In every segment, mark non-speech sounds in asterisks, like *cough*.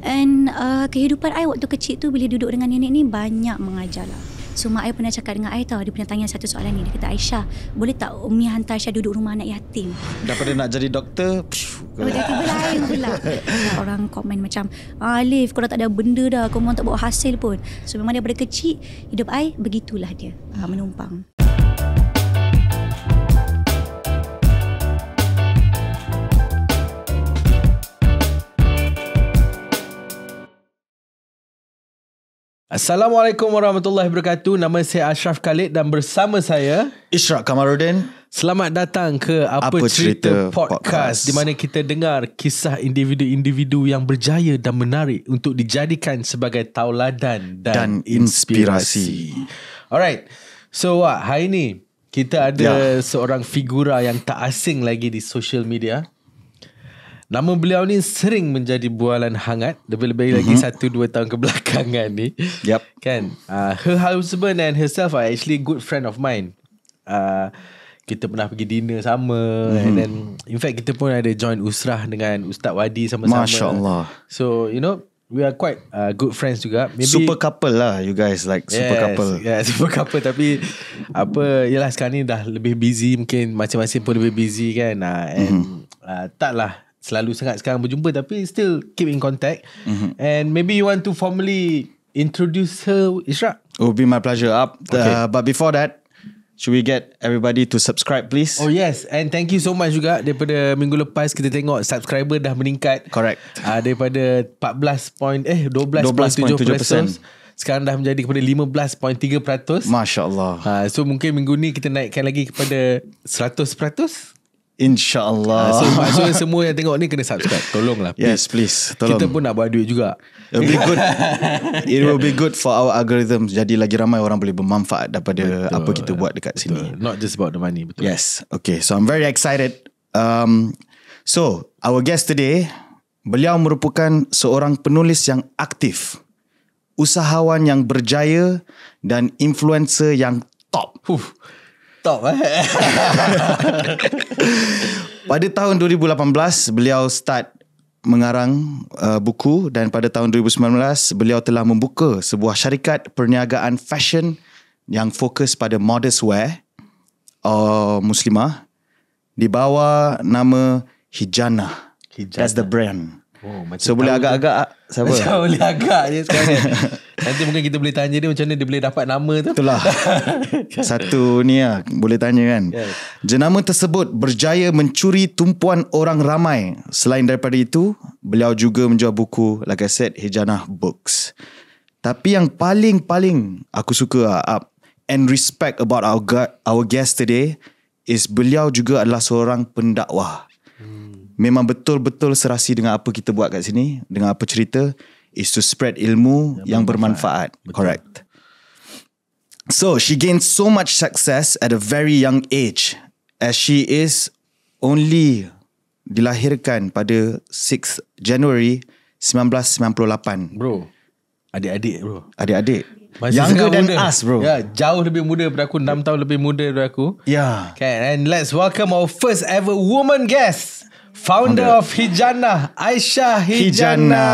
And uh, kehidupan saya waktu kecil tu bila duduk dengan nenek ni banyak mengajar lah. So mak saya pernah cakap dengan saya tau, dia pernah tanya satu soalan ni. Dia kata, Aisyah, boleh tak Umi hantar Aisyah duduk rumah anak yatim? Daripada nak jadi doktor, Oh, dia tiba lain pula. *laughs* Orang komen macam, Alif, kalau tak ada benda dah, kau memang tak buat hasil pun. So memang daripada kecil, hidup saya begitulah dia, uh, menumpang. Assalamualaikum warahmatullahi wabarakatuh. Nama saya Ashraf Khalid dan bersama saya Ishraq Kamarudin. Selamat datang ke Apa, Apa Cerita, Cerita Podcast, Podcast di mana kita dengar kisah individu-individu yang berjaya dan menarik untuk dijadikan sebagai tauladan dan, dan inspirasi. Alright. So, uh, hari ni kita ada yeah. seorang figura yang tak asing lagi di social media. Nama beliau ni sering menjadi bualan hangat Lebih-lebih mm-hmm. lagi mhm. satu dua tahun kebelakangan ni Yep Kan uh, Her husband and herself are actually good friend of mine uh, Kita pernah pergi dinner sama mm-hmm. And mhm. then In fact kita pun ada join usrah dengan Ustaz Wadi sama-sama Masya Allah So you know We are quite uh, good friends juga. Maybe super couple lah you guys like super yes, couple. Yeah, *laughs* super couple tapi apa yalah sekarang ni dah lebih busy mungkin macam-macam pun lebih busy kan. Uh, and mm-hmm. uh, taklah selalu sangat sekarang berjumpa tapi still keep in contact mm-hmm. and maybe you want to formally introduce her Ishraq it would be my pleasure up uh, okay. uh, but before that Should we get everybody to subscribe please? Oh yes, and thank you so much juga daripada minggu lepas kita tengok subscriber dah meningkat. Correct. Ah uh, daripada 14. Point, eh 12.7%. 12. Sekarang dah menjadi kepada 15.3%. Masya-Allah. uh, so mungkin minggu ni kita naikkan lagi kepada 100%. InsyaAllah ah, So *laughs* maksudnya semua yang tengok ni Kena subscribe Tolonglah please. Yes please tolong. Kita pun nak buat duit juga It will be good *laughs* It will be good for our algorithm Jadi lagi ramai orang boleh bermanfaat Daripada betul. apa kita buat dekat betul. sini Not just about the money betul. Yes Okay so I'm very excited um, So our guest today Beliau merupakan seorang penulis yang aktif Usahawan yang berjaya Dan influencer yang top Huh top eh. *laughs* pada tahun 2018 beliau start mengarang uh, buku dan pada tahun 2019 beliau telah membuka sebuah syarikat perniagaan fashion yang fokus pada modest wear uh, muslimah di bawah nama Hijana. Hijana. That's the brand. Oh, macam so boleh agak-agak ah? siapa? *laughs* Macam boleh agak je sekarang. *laughs* Nanti mungkin kita boleh tanya dia macam mana dia boleh dapat nama tu. Itulah. *laughs* Satu ni lah. Boleh tanya kan. Ya. Jenama tersebut berjaya mencuri tumpuan orang ramai. Selain daripada itu, beliau juga menjual buku like I said, Hijanah Books. Tapi yang paling-paling aku suka up and respect about our, our guest today is beliau juga adalah seorang pendakwah. Hmm. Memang betul-betul serasi dengan apa kita buat kat sini, dengan apa cerita is to spread ilmu yang, yang bermanfaat. bermanfaat. Correct. So she gained so much success at a very young age as she is only dilahirkan pada 6 January 1998. Bro. Adik-adik bro. Adik-adik. Younger than muda. us bro. Yeah, jauh lebih muda daripada aku, 6 tahun lebih muda daripada aku. Yeah. Okay, and let's welcome our first ever woman guest founder of Hijana Aisyah Hijana.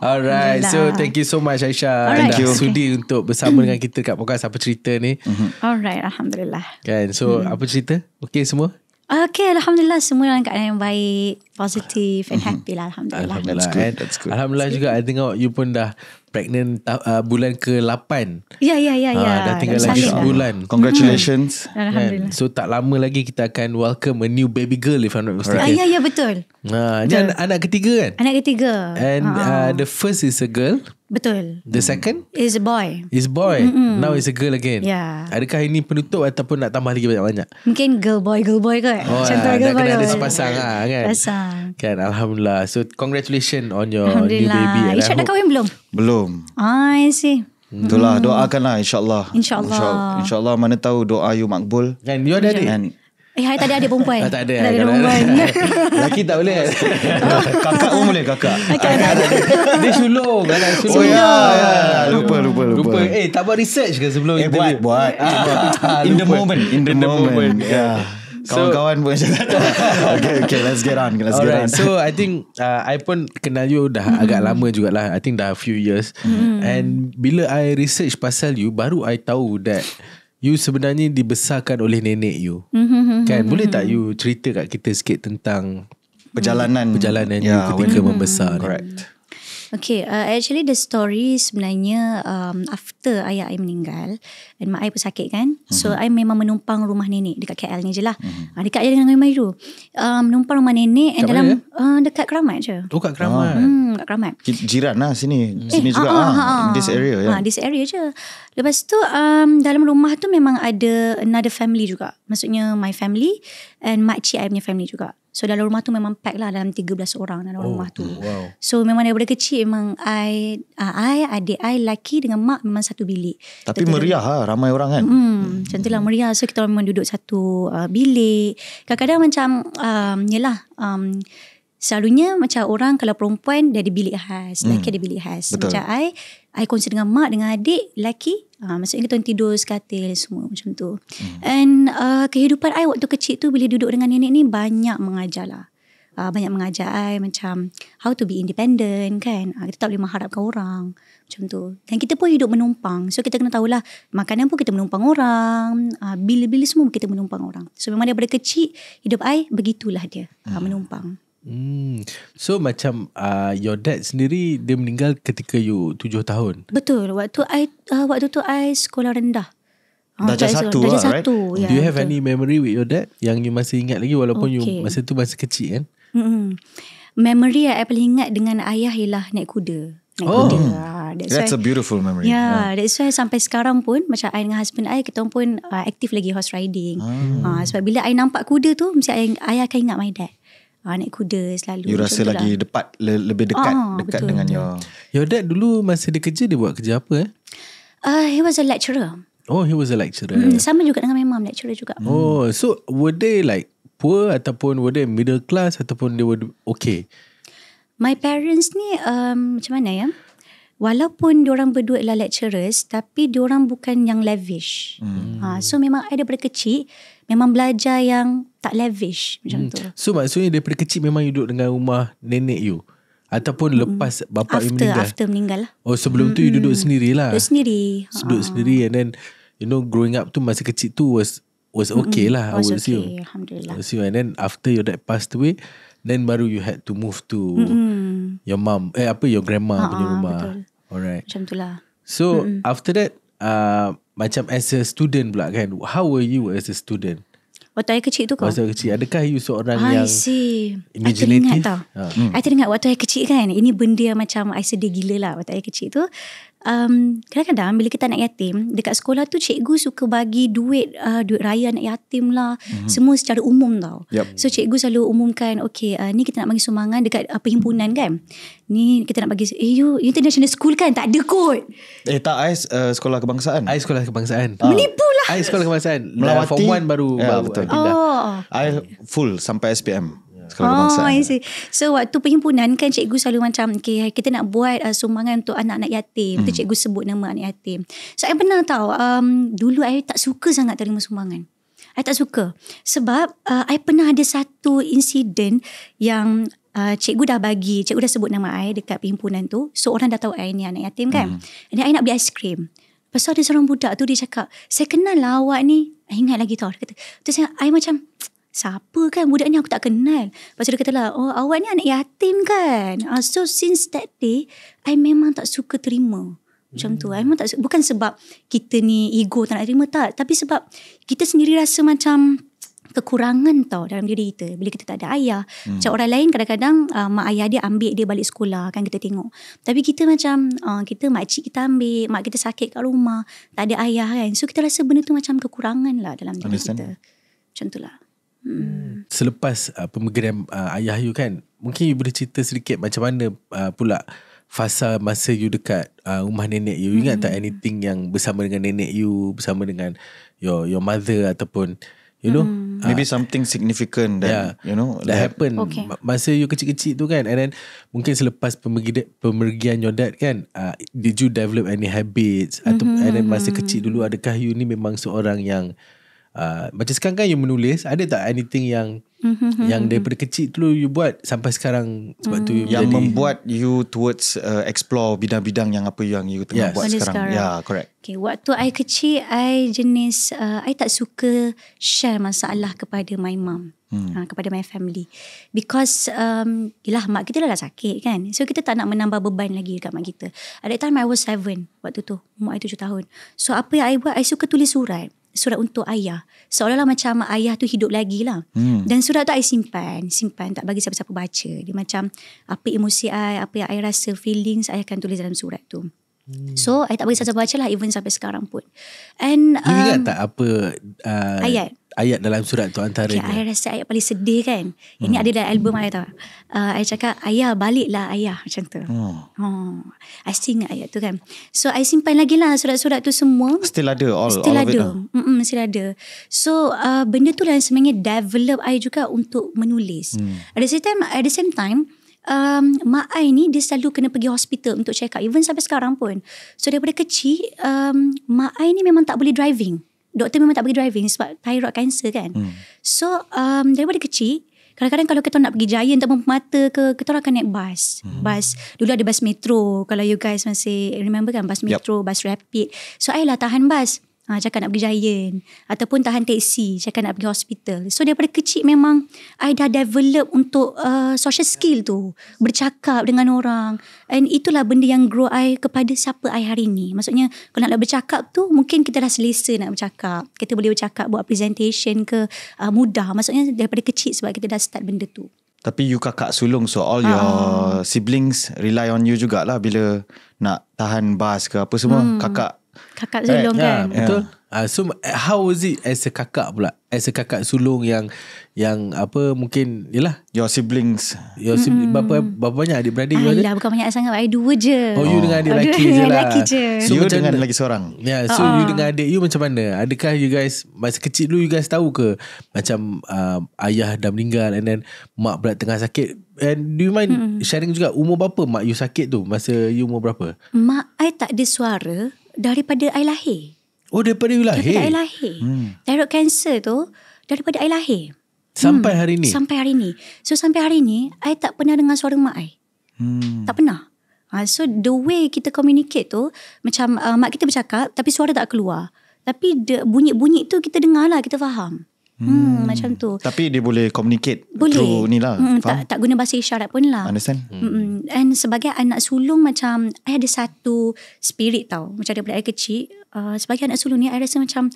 Alright, so thank you so much Aisyah. Thank you sudi okay. untuk bersama dengan kita kat podcast apa cerita ni. Mm-hmm. Alright, alhamdulillah. Kan. So, hmm. apa cerita? Okay semua? Okay, alhamdulillah semua dalam keadaan yang baik positive and mhm. happy lah alhamdulillah. Alhamdulillah. That's good. Eh. That's good. Alhamdulillah That's good. juga I tengok you pun dah pregnant uh, uh bulan ke-8. Ya yeah, ya yeah, ya yeah, ya. Yeah. dah tinggal lagi sebulan. Congratulations. mm Alhamdulillah. Kan? So tak lama lagi kita akan welcome a new baby girl if I'm not mistaken. Ah, ya ya betul. Ha uh, anak, ketiga kan? Anak ketiga. And uh-huh. uh, the first is a girl. Betul. The second is a boy. Is boy. Mm-hmm. Now is a girl again. Yeah. Adakah ini penutup ataupun nak tambah lagi banyak-banyak? Mungkin girl boy girl boy ke? Oh, Contoh nak girl kena boy. Ada sepasang lah kan. Pasang. Kan Alhamdulillah So congratulations On your new baby And Isyak dah kahwin belum? Belum ah, I see Itulah hmm. doakanlah insyaAllah InsyaAllah InsyaAllah insya Allah, mana tahu doa you makbul And you ada adik? Kan? Eh, hari tadi ada perempuan. *laughs* Ah, tak ada. Tak ada kan? perempuan. *laughs* Lelaki tak boleh. *laughs* kakak pun boleh kakak. Okay. ada, ada. Dia sulung. Ada kan? oh, sulung. Oh, ya. ya. Lupa, lupa, lupa, lupa. Eh, tak buat research ke sebelum eh, interview? Eh, buat, buat. Ah, in the moment. In the, In the moment. moment. Yeah. Kawan-kawan so, pun macam tak tahu. *laughs* okay, okay, let's get on. Let's Alright, get on. So, I think uh, I pun kenal you dah mm. agak lama jugalah. I think dah a few years. Mm. And bila I research pasal you, baru I tahu that you sebenarnya dibesarkan oleh nenek you. Mm-hmm. Kan, boleh tak mm-hmm. you cerita kat kita sikit tentang perjalanan perjalanan yeah, you ya, ketika membesar mm. ni? Correct. Okay, uh, actually the story sebenarnya um, after ayah saya meninggal dan mak saya pun sakit kan. Mm-hmm. So, saya mhm. memang menumpang rumah nenek dekat KL ni je lah. Mm-hmm. Uh, dekat je dengan Ngayu Mairu. Uh, menumpang rumah nenek and dalam, uh, dekat keramat je. Oh, dekat keramat. Ah. Hmm, dekat keramat. Jiran lah sini. Eh, sini juga. lah, uh, ah, uh, ah, uh, in this area. Yeah. Uh, ya. this area je. Lepas tu, um, dalam rumah tu memang ada another family juga. Maksudnya my family and makcik saya punya family juga. So dalam rumah tu memang pack lah dalam 13 orang dalam oh, rumah tu. Wow. So memang daripada kecil memang I, uh, I adik I lelaki dengan mak memang satu bilik. Tapi Tentu, meriah lah ramai orang kan? Hmm, hmm, macam tu lah meriah. So kita memang duduk satu uh, bilik. Kadang-kadang macam um, yelah um, Selalunya macam orang kalau perempuan dia ada bilik khas, lelaki hmm. ada bilik khas. Betul. Macam I, I kongsi dengan mak, dengan adik, lelaki. Uh, maksudnya kita tidur sekatil semua macam tu. Hmm. And uh, kehidupan I waktu kecil tu bila duduk dengan nenek ni banyak mengajar lah. Uh, banyak mengajar I macam how to be independent kan. Uh, kita tak boleh mengharapkan orang macam tu. Dan kita pun hidup menumpang. So kita kena tahulah makanan pun kita menumpang orang. Uh, bila-bila semua kita menumpang orang. So memang daripada kecil hidup I begitulah dia hmm. uh, menumpang. menumpang. Hmm. So macam uh, your dad sendiri dia meninggal ketika you tujuh tahun. Betul. Waktu I uh, waktu tu I sekolah rendah. Ah, darjah uh, satu, darjah lah, satu. Right? Yeah, Do ya, you have betul. any memory with your dad yang you masih ingat lagi walaupun okay. you masa tu masih kecil kan? Hmm. Memory yang I paling ingat dengan ayah ialah naik kuda. Naik oh. kuda. Ah, that's, that's why, a beautiful memory. Ya, yeah, oh. that's why sampai sekarang pun macam I dengan husband I kita pun uh, aktif lagi horse riding. Ah. Uh, sebab bila I nampak kuda tu mesti I, I akan ingat my dad uh, naik kuda selalu. You rasa lagi lah. dapat le- lebih dekat ah, dekat betul, dengan your Your dad dulu masa dia kerja dia buat kerja apa eh? Uh, he was a lecturer. Oh, he was a lecturer. Hmm, sama juga dengan my lecturer juga. Hmm. Oh, so were they like poor ataupun were they middle class ataupun they were okay? My parents ni um, macam mana ya? Walaupun diorang berdua adalah lecturers, tapi diorang bukan yang lavish. Hmm. Ha, so memang I daripada kecil, memang belajar yang tak lavish macam hmm. tu. So maksudnya daripada kecil memang you duduk dengan rumah nenek you? Ataupun lepas bapa you meninggal? After meninggal lah. Oh sebelum hmm. tu you duduk sendiri lah? Duduk sendiri. So, duduk ha. sendiri and then you know growing up tu masa kecil tu was was okay hmm. lah. Was I okay. See you. Alhamdulillah. See you. And then after your dad passed away then baru you had to move to hmm. your mom. Eh apa your grandma uh-huh, punya ha, rumah. Betul. Alright. Macam tu lah. So hmm. after that Uh, macam as a student pula kan how were you as a student Waktu saya kecil tu kau? Waktu kecil. Adakah you seorang I yang... I see. Imaginative? I teringat tau. Ha. I teringat waktu saya kecil kan. Ini benda macam I sedih gila lah. Waktu saya kecil tu um, kadang-kadang bila kita anak yatim dekat sekolah tu cikgu suka bagi duit uh, duit raya anak yatim lah mm-hmm. semua secara umum tau yep. so cikgu selalu umumkan okay uh, eh, ni kita nak bagi sumbangan dekat uh, perhimpunan kan ni kita nak bagi eh you, you international school kan tak ada kot eh tak I uh, sekolah kebangsaan I sekolah kebangsaan uh. menipu lah I sekolah kebangsaan melawati form 1 baru, yeah, baru betul. Oh. I full sampai SPM skala Oh, I eh? see. So waktu perhimpunan kan cikgu selalu macam okay, kita nak buat uh, sumbangan untuk anak-anak yatim. Hmm. Tu cikgu sebut nama anak yatim. So I pernah tahu um, dulu I tak suka sangat terima sumbangan. I tak suka. Sebab uh, pernah ada satu insiden yang uh, cikgu dah bagi, cikgu dah sebut nama I dekat perhimpunan tu. So orang dah tahu I ni anak yatim kan. Hmm. And I nak beli aiskrim. Lepas tu ada seorang budak tu dia cakap, saya kenal lah awak ni. I ingat lagi tau. Dia kata, tu saya, I macam, Siapa kan budak ni aku tak kenal. Lepas tu dia katalah, oh awak ni anak yatim kan. Uh, so since that day, I memang tak suka terima. Macam hmm. tu. I memang tak suka. Bukan sebab kita ni ego tak nak terima tak. Tapi sebab kita sendiri rasa macam kekurangan tau dalam diri kita. Bila kita tak ada ayah. Hmm. Macam orang lain kadang-kadang uh, mak ayah dia ambil dia balik sekolah kan kita tengok. Tapi kita macam uh, kita makcik kita ambil, mak kita sakit kat rumah, tak ada ayah kan. So kita rasa benda tu macam kekurangan lah dalam diri kita. Macam tu lah. Hmm. Selepas uh, pemergian uh, ayah you kan, mungkin you boleh cerita sedikit macam mana uh, pula fasa masa you dekat uh, rumah nenek you. you. Ingat tak hmm. anything yang bersama dengan nenek you, bersama dengan your your mother ataupun you know hmm. Uh, maybe something significant that yeah, you know that, that happened okay. masa you kecil-kecil tu kan and then mungkin selepas pemergian, pemergian your dad kan uh, did you develop any habits hmm atau mhm, and then masa mhm. kecil dulu adakah you ni memang seorang yang Ah, macam sekarang kan you menulis ada tak anything yang mm-hmm. yang daripada kecil tu, you buat sampai sekarang sebab tu you mm-hmm. yang membuat you towards uh, explore bidang-bidang yang apa yang you tengah buat sekarang. sekarang yeah correct okay waktu i kecil i jenis uh, i tak suka share masalah kepada my mom Hmm. Uh, kepada my family because um, yelah mak kita dah sakit kan so kita tak nak menambah beban lagi dekat mak kita at that time I was seven waktu tu mak I tujuh tahun so apa yang I buat I suka tulis surat surat untuk ayah. Seolah-olah macam ayah tu hidup lagi lah. Hmm. Dan surat tu I simpan. Simpan. Tak bagi siapa-siapa baca. Dia macam apa emosi I, apa yang I rasa, feelings I akan tulis dalam surat tu. Hmm. So, I tak bagi siapa-siapa baca lah even sampai sekarang pun. And, um, you ingat um, tak apa uh, ayat? ayat dalam surat tu antara okay, ayah rasa ayah paling sedih kan ini hmm. ada dalam album ayah tahu uh, ayah cakap ayah baliklah ayah macam tu hmm. oh i sing ayat tu kan so i simpan lagi lah surat-surat tu semua still ada all still all ada of it, lah. still ada so uh, benda tu lah yang sebenarnya develop ayah juga untuk menulis hmm. at the same time at the same time Um, mak ai ni dia selalu kena pergi hospital untuk check up even sampai sekarang pun so daripada kecil um, mak ai ni memang tak boleh driving hmm doktor memang tak bagi driving sebab thyroid cancer kan. Hmm. So um, daripada kecil, kadang-kadang kalau kita nak pergi jaya, entah mata ke, kita orang akan naik bus. Hmm. Bus, dulu ada bus metro. Kalau you guys masih remember kan, bus metro, yep. bus rapid. So I lah tahan bus. Ha, cakap nak pergi giant. Ataupun tahan teksi. Cakap nak pergi hospital. So daripada kecil memang. I dah develop untuk uh, social skill tu. Bercakap dengan orang. And itulah benda yang grow I. Kepada siapa I hari ni. Maksudnya. Kalau nak bercakap tu. Mungkin kita dah selesa nak bercakap. Kita boleh bercakap. Buat presentation ke. Uh, mudah. Maksudnya daripada kecil. Sebab kita dah start benda tu. Tapi you kakak sulung. So all your uh siblings. Rely on you jugalah. Bila nak tahan bas ke apa semua. Hmm. Kakak Kakak sulung right. kan yeah, Betul yeah. Uh, So eh, how was it As a kakak pula As a kakak sulung yang Yang apa Mungkin Yelah Your siblings Your mm siblings berapa, berapa banyak adik beradik Ayolah ada? bukan banyak sangat I dua je Oh, oh. you dengan adik oh, lelaki *laughs* je lah lelaki je so, You dengan lagi seorang yeah, So oh. you ah. dengan adik you macam mana Adakah you guys Masa kecil dulu you guys tahu ke Macam uh, Ayah dah meninggal And then Mak pula tengah sakit And do you mind hmm sharing juga Umur berapa mak you sakit tu Masa you umur berapa Mak I tak ada suara daripada air lahir. Oh daripada air lahir. Daripada air lahir. Hmm. Thyroid cancer tu daripada air lahir. Sampai hmm. hari ni. Sampai hari ni. So sampai hari ni I tak pernah dengar suara mak I. Hmm. Tak pernah. Ha, so the way kita communicate tu macam uh, mak kita bercakap tapi suara tak keluar. Tapi bunyi-bunyi tu kita dengar lah, kita faham. Hmm, hmm, macam tu. Tapi dia boleh communicate boleh. through ni lah. Hmm, tak, tak guna bahasa isyarat pun lah. Understand. Hmm. Hmm. And sebagai anak sulung macam, saya ada satu spirit tau. Macam dia saya kecil. Uh, sebagai anak sulung ni, saya rasa macam,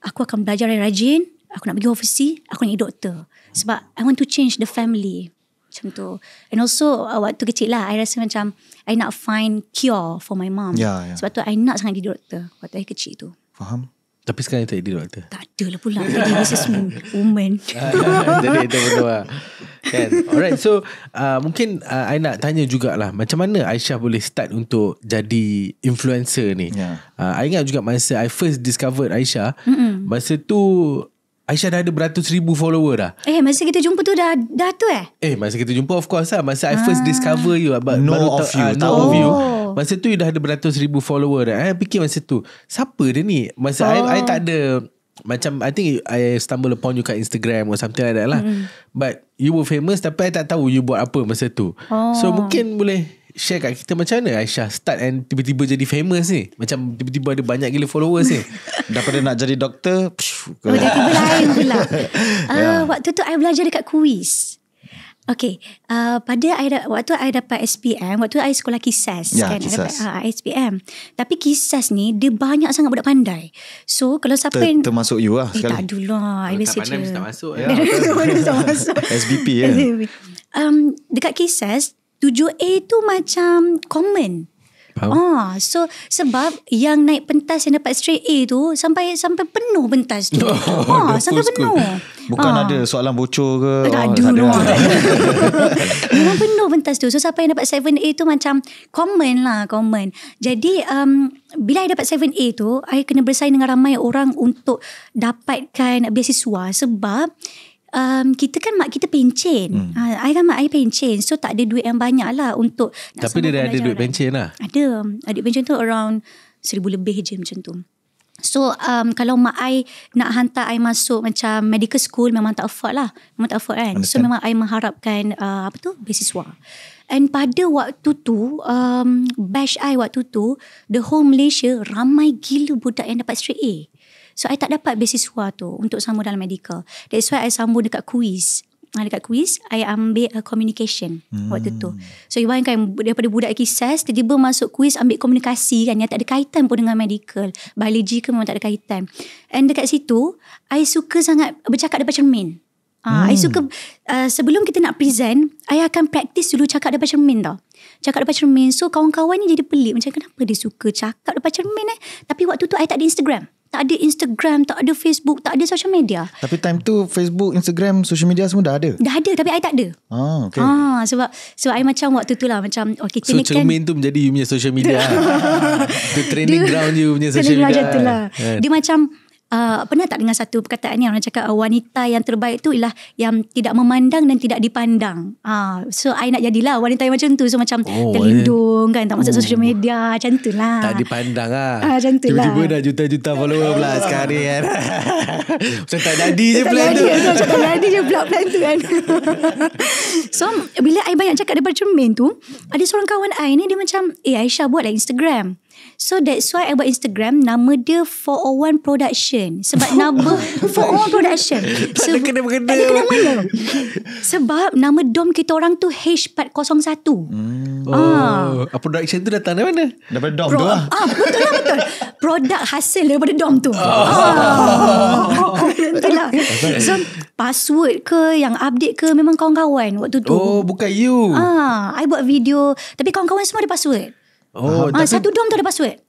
aku akan belajar yang rajin. Aku nak pergi ofisi. Aku nak jadi doktor. Sebab I want to change the family. Macam tu. And also, uh, waktu kecil lah, saya rasa macam, I nak find cure for my mom. Yeah, yeah. Sebab tu, I nak sangat di doktor. Waktu saya kecil tu. Faham. Tapi sekarang dia tak jadi doktor Tak ada lah *laughs* pula ya, ya, Jadi semua woman Jadi itu pun lah Kan Alright so uh, Mungkin uh, I nak tanya jugalah Macam mana Aisyah boleh start Untuk jadi Influencer ni yeah. uh, I ingat juga Masa I first discovered Aisyah mm-hmm. Masa tu Aisyah dah ada beratus ribu follower dah. Eh, masa kita jumpa tu dah dah tu eh? Eh, masa kita jumpa of course lah. Masa ah. I first ah. discover you. About, baru of ta- you. Uh, know of you. Oh. Masa tu you dah ada beratus ribu follower dah. Eh, fikir masa tu. Siapa dia ni? Masa oh. I, I tak ada... Macam I think I stumble upon you kat Instagram Or something like that lah mm. But You were famous Tapi I tak tahu You buat apa masa tu oh. So mungkin boleh share kat kita macam mana Aisyah start and tiba-tiba jadi famous ni? Macam tiba-tiba ada banyak gila followers ni. *laughs* Daripada nak jadi doktor, oh, dah tiba lain pula. Uh, *laughs* ah, yeah. Waktu tu I belajar dekat kuis. Okay, uh, pada I, waktu I dapat SPM, waktu tu I sekolah KISAS yeah, kan, KISAS. I uh, ah, SPM. Tapi KISAS ni, dia banyak sangat budak pandai. So, kalau siapa yang... Termasuk you lah. Eh, sekali. tak dulu lah. Kalau tak pandai, mesti tak masuk. Ya. Yeah. *laughs* mesti tak masuk. SBP ya. Yeah. Um, dekat KISAS, 7A tu macam common. Oh, ah, so sebab yang naik pentas yang dapat straight A tu sampai sampai penuh pentas tu. *laughs* Oh, ah, sampai penuh. Bukan ah. ada soalan bocor ke? Tak oh, ada. Tak *laughs* ada. Memang penuh pentas tu. So siapa yang dapat 7A tu macam common lah, common. Jadi um, bila I dapat 7A tu, I kena bersaing dengan ramai orang untuk dapatkan beasiswa sebab um, kita kan mak kita pencen. Hmm. Ha, I kan mak ayah pencen. So tak ada duit yang banyak lah untuk Tapi dia ada duit pencen lah. Ada. Duit pencen tu around seribu lebih je macam tu. So um, kalau mak ayah nak hantar ayah masuk macam medical school memang tak afford lah. Memang tak afford kan. Understand. So memang ayah mengharapkan uh, apa tu? Beasiswa. And pada waktu tu, um, bash I waktu tu, the whole Malaysia ramai gila budak yang dapat straight A. So I tak dapat beasiswa tu untuk sambung dalam medical. That's why I sambung dekat kuis. Ha, dekat kuis, I ambil uh, communication hmm. waktu tu. Hmm. So you bayangkan daripada budak kisah, tiba-tiba masuk kuis ambil komunikasi kan yang tak ada kaitan pun dengan medical. Biologi ke memang tak ada kaitan. And dekat situ, I suka sangat bercakap depan cermin. Ha, hmm. I suka, uh, sebelum kita nak present, I akan practice dulu cakap depan cermin tau. Cakap depan cermin. So kawan-kawan ni jadi pelik macam kenapa dia suka cakap depan cermin eh. Tapi waktu tu I tak ada Instagram. Tak ada Instagram, tak ada Facebook, tak ada social media. Tapi time tu Facebook, Instagram, social media semua dah ada? Dah ada tapi I tak ada. Ah, okay. Ah, sebab sebab I macam waktu tu lah macam okay, kena so, kan. So cermin tu menjadi you punya social media. *laughs* The training dia, ground you punya social media. Macam tu lah. Kan. Dia macam uh, pernah tak dengan satu perkataan ni orang cakap uh, wanita yang terbaik tu ialah yang tidak memandang dan tidak dipandang. uh, so I nak jadilah wanita yang macam tu so macam oh, eh. terlindung eh. kan tak masuk uh. social media macam tu lah. Tak dipandang lah. Ah, uh, macam tu lah. Cuba dah juta-juta follower pula sekarang kan. *laughs* Macam tak jadi je plan tu. Tak jadi je plot plan tu kan. *laughs* so bila I banyak cakap daripada cermin tu, ada seorang kawan I ni dia macam, "Eh Aisyah buatlah Instagram." So that's why I buat Instagram Nama dia 401 Production Sebab nama 401 *laughs* Production Tak ada kena-kena Tak ada kena Sebab nama dom kita orang tu H401 hmm. Ah. Oh. Ah. Production tu datang dari mana? Daripada dom Pro- tu lah ah, Betul lah betul Produk hasil daripada dom tu Oh, ah. ah. *laughs* Lah. So password ke Yang update ke Memang kawan-kawan Waktu tu Oh bukan you Ah, I buat video Tapi kawan-kawan semua ada password Oh, ha, tapi, ah, satu dom tu ada password.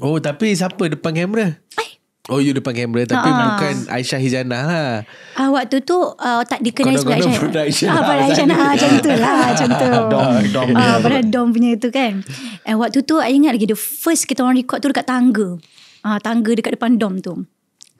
Oh, tapi siapa depan kamera? Ai. Oh, you depan kamera tapi ha. bukan Aisyah Hijana ha. Ah, ha, waktu tu uh, ah, tak dikenali sebagai Aisyah. Kau Aisyah. Ah, pada Aisyah nah, macam tu lah, macam tu. Dom, dom. Ah, pada dom punya itu kan. Eh, waktu tu, I ingat lagi the first kita orang record tu dekat tangga. Ah, tangga dekat depan dom tu.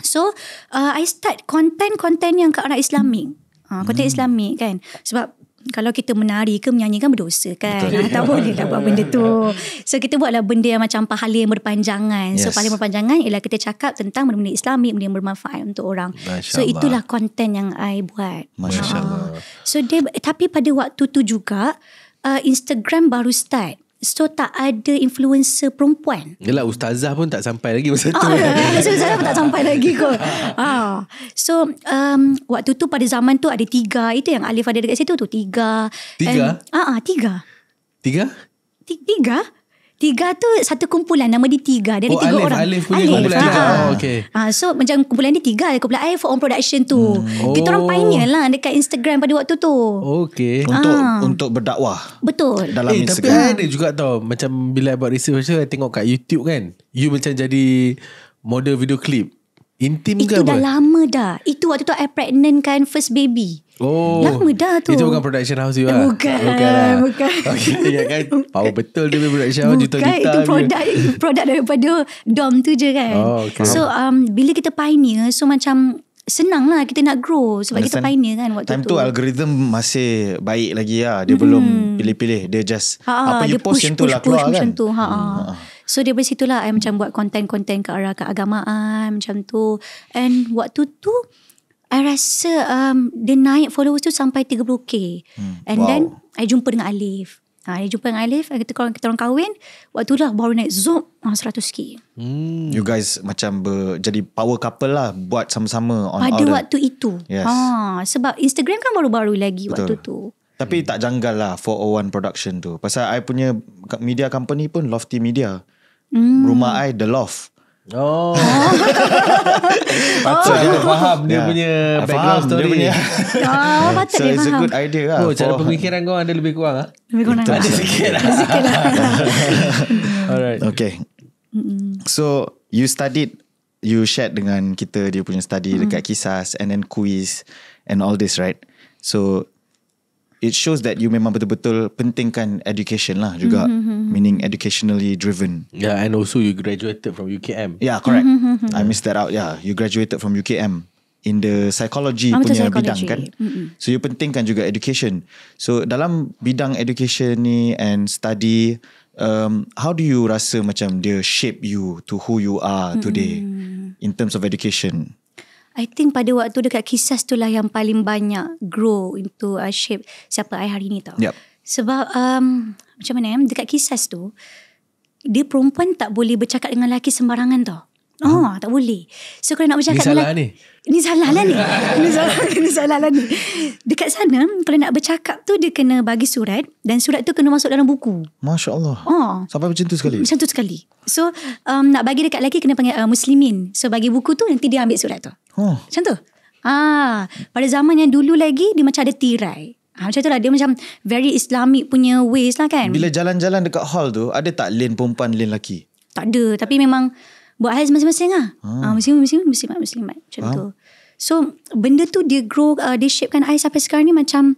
So, uh, I start content-content yang ke arah Islamik. Ha, konten hmm. Islamik kan. Sebab kalau kita menari ke menyanyi kan berdosa kan Betul. Ha, tak boleh lah buat benda tu *laughs* so kita buatlah benda yang macam pahala yang berpanjangan yes. so pahala yang berpanjangan ialah kita cakap tentang benda-benda islami benda yang bermanfaat untuk orang so itulah konten yang I buat Masya ah. Allah. so dia tapi pada waktu tu juga uh, Instagram baru start So tak ada influencer perempuan Yelah ustazah pun tak sampai lagi masa tu oh, *laughs* ah, so, Ustazah pun tak sampai lagi kot ha. *laughs* So um, waktu tu pada zaman tu ada tiga Itu yang Alif ada dekat situ tu Tiga Tiga? Ah uh, uh, tiga Tiga? Tiga? Tiga tu satu kumpulan nama dia Tiga dari oh, tiga Alif, orang. Alif punya Alif. Alif. Ha. Ah, ah. Oh, okay. ha, ah, so macam kumpulan dia Tiga, kumpulan Alif for own production tu. Hmm. Oh. Kita orang oh. pioneer lah dekat Instagram pada waktu tu. Okay. Ha. Untuk untuk berdakwah. Betul. Dalam eh, Instagram. Tapi ada juga tau macam bila buat research macam tengok kat YouTube kan. You macam jadi model video clip. Intim ke Itu dah lama dah. Itu waktu tu I pregnant kan first baby. Oh. Lama dah tu. Itu bukan production house juga. Bukan. Lah. Bukan. Lah. bukan. *laughs* Okay, ya kan? Bukan. Power betul dia production house. Bukan. Juta -juta itu produk produk daripada dom tu je kan. Oh, okay. So, um, bila kita pioneer, so macam Senang lah kita nak grow Sebab Understand. kita pioneer kan waktu Time tu Time tu algorithm masih baik lagi lah Dia mm-hmm. belum hmm. pilih-pilih Dia just ha, ha Apa dia you post push, yang tu lah keluar kan macam ha, ha, hmm. ha. ha. So dari situlah I eh, macam buat konten-konten ke arah keagamaan macam tu. And waktu tu I rasa um, dia naik followers tu sampai 30k. Hmm. And wow. then I jumpa dengan Alif. Ha, I jumpa dengan Alif, kita orang kita orang kahwin. Waktu lah baru naik zoom 100k. Ah, hmm. You guys macam ber, jadi power couple lah buat sama-sama on Pada order. waktu itu. Yes. Ha, sebab Instagram kan baru-baru lagi Betul. waktu tu. Tapi tak janggal lah 401 production tu. Pasal I punya media company pun Lofty Media. Mm. Rumah I The Loft. Oh. *laughs* Patut oh. dia faham dia yeah. punya background faham story. Dia punya. oh, *laughs* patut so dia it's faham. a good idea lah. Oh, cara pemikiran kau ada lebih kurang lah. Lebih kurang. Ada sikit lah. sikit lah. *laughs* Alright. Okay. So, you studied, you shared dengan kita dia punya study mm. dekat kisah and then quiz and all this, right? So, it shows that you memang betul-betul pentingkan education lah juga. Mm-hmm. mm-hmm. Mm-hmm. meaning educationally driven. Yeah, and also you graduated from UKM. Yeah, correct. Mm-hmm, mm-hmm, I missed that out. Yeah, you graduated from UKM in the psychology I'm punya psychology. bidang kan. Mm-mm. So you pentingkan juga education. So dalam bidang education ni and study um how do you rasa macam dia shape you to who you are Mm-mm. today in terms of education? I think pada waktu dekat kisah tu lah yang paling banyak grow into uh, shape siapa I hari ni tau. Yep. Sebab um, macam mana eh? dekat kisah tu dia perempuan tak boleh bercakap dengan lelaki sembarangan tau Oh, hmm. tak boleh. So kalau nak bercakap dengan lelaki. Ni salah lah ni. ini salah lah ni. *laughs* ini salah, ni salah lah ni. Dekat sana, kalau nak bercakap tu, dia kena bagi surat. Dan surat tu kena masuk dalam buku. Masya Allah. Oh. Sampai macam tu sekali. Macam tu sekali. So, um, nak bagi dekat lelaki, kena panggil uh, muslimin. So, bagi buku tu, nanti dia ambil surat tu. Oh. Macam tu. Ah, pada zaman yang dulu lagi, dia macam ada tirai. Ha, macam lah dia macam very Islamic punya ways lah kan. Bila jalan-jalan dekat hall tu, ada tak lane perempuan, lane lelaki? Tak ada. Tapi memang buat hal masing-masing lah. Ha. Ha, muslim, muslim, muslim, muslim. Macam ha? tu. So benda tu dia grow, uh, dia shapekan I sampai sekarang ni macam...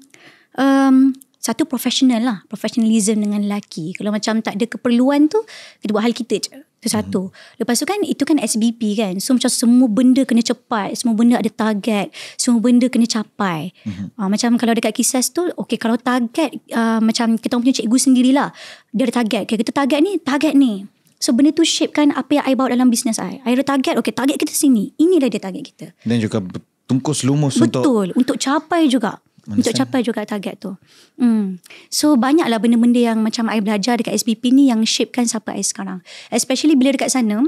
Um, satu profesional lah. Professionalism dengan lelaki. Kalau macam tak ada keperluan tu, kita buat hal kita je. Itu satu. Mm-hmm. Lepas tu kan itu kan SBP kan. So macam semua benda kena cepat. Semua benda ada target. Semua benda kena capai. Mm-hmm. Uh, macam kalau dekat kisah tu. Okay kalau target. Uh, macam kita punya cikgu sendirilah. Dia ada target. Okay, kita target ni. Target ni. So benda tu shape kan apa yang I bawa dalam bisnes I. I ada target. Okay target kita sini. Inilah dia target kita. Dan juga tungkus lumus Betul, untuk. Betul. Untuk capai juga. Understand. Untuk capai juga target tu hmm. So banyaklah benda-benda yang macam I belajar dekat SBP ni Yang shapekan siapa I sekarang Especially bila dekat sana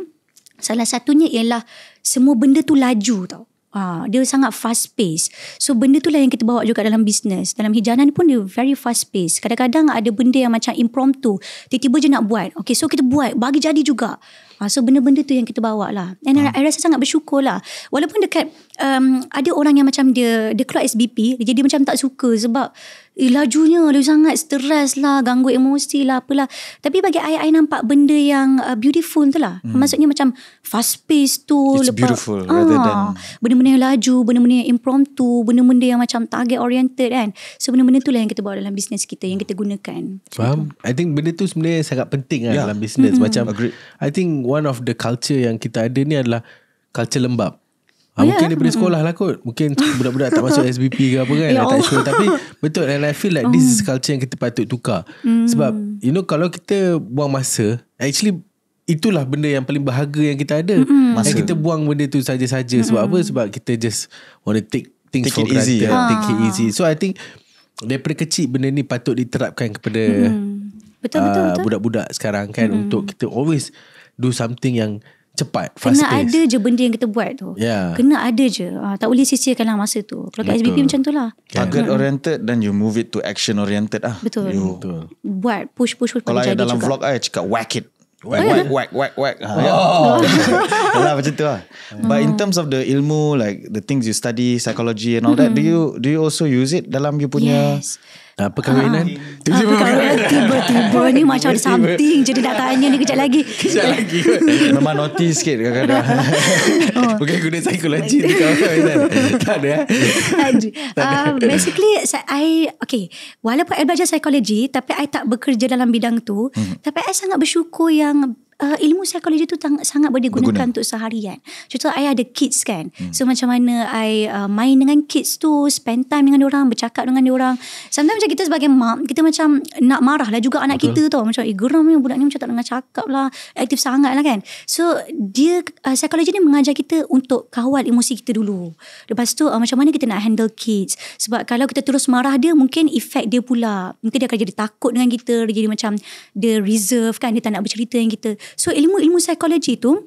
Salah satunya ialah Semua benda tu laju tau Uh, dia sangat fast pace. So benda tu lah yang kita bawa juga dalam bisnes. Dalam hijanan pun dia very fast pace. Kadang-kadang ada benda yang macam impromptu. Tiba-tiba je nak buat. Okay so kita buat. Bagi jadi juga. Uh, so benda-benda tu yang kita bawa lah. And uh. I, ah. I rasa sangat bersyukur lah. Walaupun dekat, um, ada orang yang macam dia, dia keluar SBP, dia jadi macam tak suka sebab, eh, lajunya dia sangat stres lah, ganggu emosi lah, apalah. Tapi bagi ayah, ayah nampak benda yang uh, beautiful tu lah. Hmm. Maksudnya macam fast pace tu. It's lepas, beautiful rather ah, than... Benda-benda yang laju, benda-benda yang impromptu, benda-benda yang macam target oriented kan. So benda-benda tu lah yang kita bawa dalam bisnes kita, yang kita gunakan. Faham? Macam I think benda tu sebenarnya sangat penting lah yeah. dalam bisnes. Mm-hmm. Macam, Agreed. I think one of the culture yang kita ada ni adalah culture lembab. Ha, yeah. Mungkin ya. daripada sekolah lah kot Mungkin budak-budak tak masuk SBP ke apa kan yeah. Tak sure Tapi betul And I feel like This is oh. culture yang kita patut tukar mm. Sebab You know kalau kita Buang masa Actually Itulah benda yang paling bahagia Yang kita ada hmm. masa. And kita buang benda tu Saja-saja Sebab hmm. apa Sebab kita just Want to take Things take for granted easy, yeah. Take it ah. easy So I think Daripada kecil Benda ni patut diterapkan Kepada Betul-betul hmm. uh, ah, Budak-budak sekarang kan mm. Untuk kita always Do something yang cepat fast kena pace. ada je benda yang kita buat tu yeah. kena ada je uh, tak boleh sisihkan lah masa tu kalau kat SBP macam tu lah target yeah. oriented then you move it to action oriented ah. betul, betul. buat push push push kalau dalam juga. vlog saya eh, cakap whack it Whack, whack, whack, whack, whack. Ha, ya. Oh. *laughs* Yeah. macam tu lah. *laughs* But in oh. terms of the ilmu, like the things you study, psychology and all hmm that, do mm-hmm. you do you also use it dalam you punya yes. Ah. ah, perkahwinan Tiba-tiba, ha, perkahwinan. ni macam tiba ada something Jadi nak tanya ni kejap lagi Kejap lagi kot Memang naughty sikit kadang-kadang oh. Bukan guna psikologi tu kawan-kawan Tak ada, tak ada. Eh? Ah, I Okay Walaupun I belajar psikologi Tapi I tak bekerja dalam bidang tu hmm. Tapi I sangat bersyukur yang uh, ilmu psikologi tu tang- sangat boleh digunakan Berguna. untuk seharian. Contoh saya ada kids kan. Hmm. So macam mana I uh, main dengan kids tu, spend time dengan orang, bercakap dengan orang. Sometimes macam kita sebagai mak, kita macam nak marah lah juga anak Betul. kita tau Macam eh geram ni budak ni macam tak dengar cakap lah. Aktif sangat lah kan. So dia, uh, psikologi ni mengajar kita untuk kawal emosi kita dulu. Lepas tu uh, macam mana kita nak handle kids. Sebab kalau kita terus marah dia, mungkin efek dia pula. Mungkin dia akan jadi takut dengan kita, dia jadi macam dia reserve kan, dia tak nak bercerita dengan kita. So ilmu-ilmu psikologi itu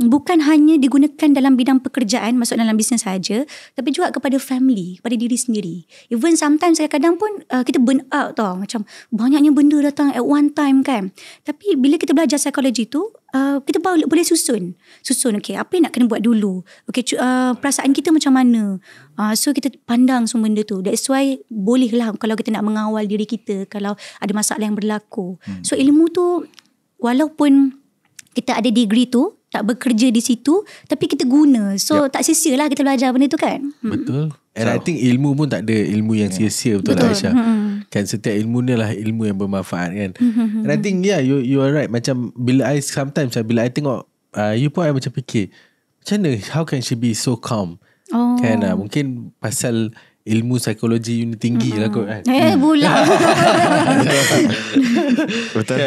bukan hanya digunakan dalam bidang pekerjaan masuk dalam bisnes saja tapi juga kepada family kepada diri sendiri even sometimes saya kadang pun uh, kita burn out tau macam banyaknya benda datang at one time kan tapi bila kita belajar psikologi tu uh, kita boleh boleh susun susun okey apa yang nak kena buat dulu okey uh, perasaan kita macam mana uh, so kita pandang semua benda tu that's why bolehlah kalau kita nak mengawal diri kita kalau ada masalah yang berlaku hmm. so ilmu tu walaupun kita ada degree tu tak bekerja di situ tapi kita guna so yep. Ya. tak sia-sia lah kita belajar benda tu kan hmm. betul and so, I think ilmu pun tak ada ilmu yang ya. sia-sia yeah. betul, betul lah Aisyah hmm. kan setiap ilmu ni lah ilmu yang bermanfaat kan hmm, hmm, and I think yeah you you are right macam bila I sometimes lah, bila I tengok uh, you pun I macam fikir macam mana how can she be so calm oh. kan lah mungkin pasal ilmu psikologi yang ni tinggi hmm. lah kot kan eh pula eh, *laughs* *laughs* betul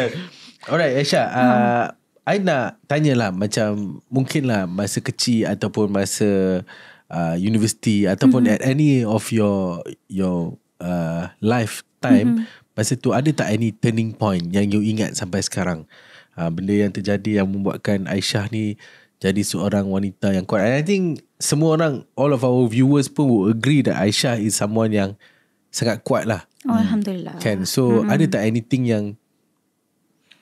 Alright Aisyah hmm. uh, I nak tanyalah macam mungkin lah masa kecil ataupun masa uh, universiti ataupun mm-hmm. at any of your your uh, lifetime mm-hmm. masa tu ada tak any turning point yang you ingat sampai sekarang uh, benda yang terjadi yang membuatkan Aisyah ni jadi seorang wanita yang kuat And I think semua orang all of our viewers pun will agree that Aisyah is someone yang sangat kuat lah oh, Alhamdulillah kan so mm-hmm. ada tak anything yang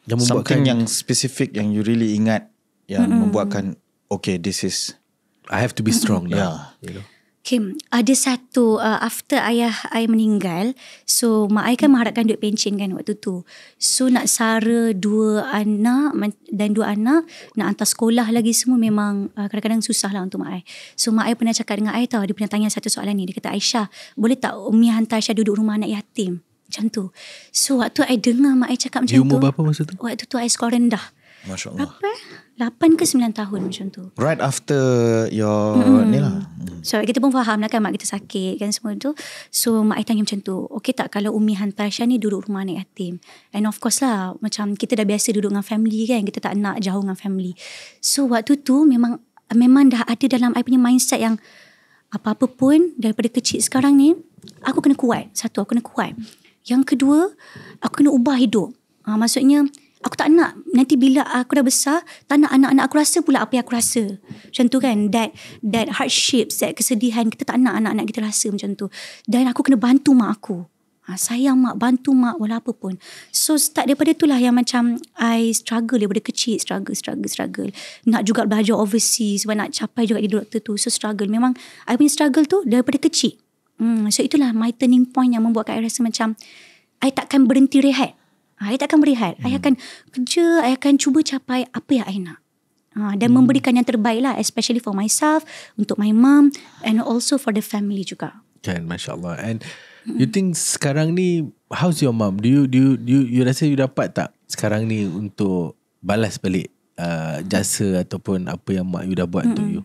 yang something yang spesifik yang you really ingat yang mm-hmm. membuatkan okay this is I have to be strong mm-hmm. Yeah. You know? Kim, ada satu uh, after ayah ayah meninggal, so mak ayah kan mengharapkan duit pension kan waktu tu. So nak sara dua anak dan dua anak nak hantar sekolah lagi semua memang uh, kadang-kadang susah lah untuk mak ayah. So mak ayah pernah cakap dengan ayah tau, dia pernah tanya satu soalan ni. Dia kata, Aisyah, boleh tak Umi hantar Aisyah duduk rumah anak yatim? Macam tu So waktu I dengar Mak I cakap macam tu umur berapa masa tu? Waktu tu I skor rendah Masya Allah Apa? 8 ke 9 tahun macam tu Right after your mm. ni lah mm. So kita pun faham lah kan Mak kita sakit kan semua tu So mak saya tanya macam tu Okay tak kalau Umi hantar Aisyah ni Duduk rumah anak yatim And of course lah Macam kita dah biasa duduk dengan family kan Kita tak nak jauh dengan family So waktu tu memang Memang dah ada dalam I punya mindset yang Apa-apa pun Daripada kecil sekarang ni Aku kena kuat Satu aku kena kuat yang kedua, aku kena ubah hidup. Ha, maksudnya, aku tak nak nanti bila aku dah besar, tak nak anak-anak aku rasa pula apa yang aku rasa. Macam tu kan, that, that hardship, that kesedihan, kita tak nak anak-anak kita rasa macam tu. Dan aku kena bantu mak aku. Ha, sayang mak, bantu mak walau apa pun. So start daripada itulah yang macam I struggle daripada kecil, struggle, struggle, struggle. Nak juga belajar overseas, nak capai juga di doktor tu. So struggle, memang I punya struggle tu daripada kecil. Hmm, so itulah my turning point yang membuatkan saya rasa macam I takkan berhenti rehat. Saya ah, takkan berehat. Saya hmm. akan kerja, saya akan cuba capai apa yang saya nak. Ha, dan hmm. memberikan yang terbaik lah especially for myself, untuk my mom and also for the family juga. Kan, Masya Allah. And hmm. you think sekarang ni, how's your mom? Do you, do you, do you, you rasa you dapat tak sekarang ni untuk balas balik uh, jasa ataupun apa yang mak you dah buat hmm. to you?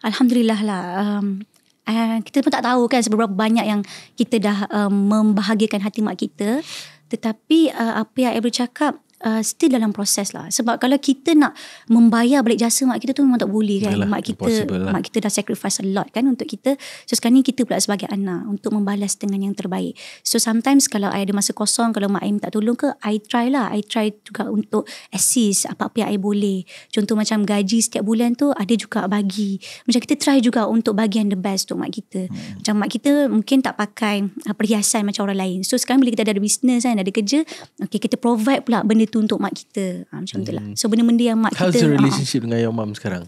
Alhamdulillah lah. Um, Ah, kita pun tak tahu kan seberapa banyak yang kita dah um, membahagiakan hati mak kita tetapi uh, apa yang Abel cakap Uh, still dalam proses lah sebab kalau kita nak membayar balik jasa mak kita tu memang tak boleh kan Yalah, mak kita lah. mak kita dah sacrifice a lot kan untuk kita so sekarang ni kita pula sebagai anak untuk membalas dengan yang terbaik so sometimes kalau I ada masa kosong kalau mak I minta tolong ke I try lah I try juga untuk assist apa-apa yang I boleh contoh macam gaji setiap bulan tu ada juga bagi macam kita try juga untuk bagi yang the best untuk mak kita hmm. macam mak kita mungkin tak pakai uh, perhiasan macam orang lain so sekarang bila kita ada bisnes kan ada kerja okay, kita provide pula benda tu untuk mak kita. Ha, macam hmm. tu lah. Hmm. So benda-benda yang mak How's kita. How's your ha. relationship uh dengan your mom sekarang?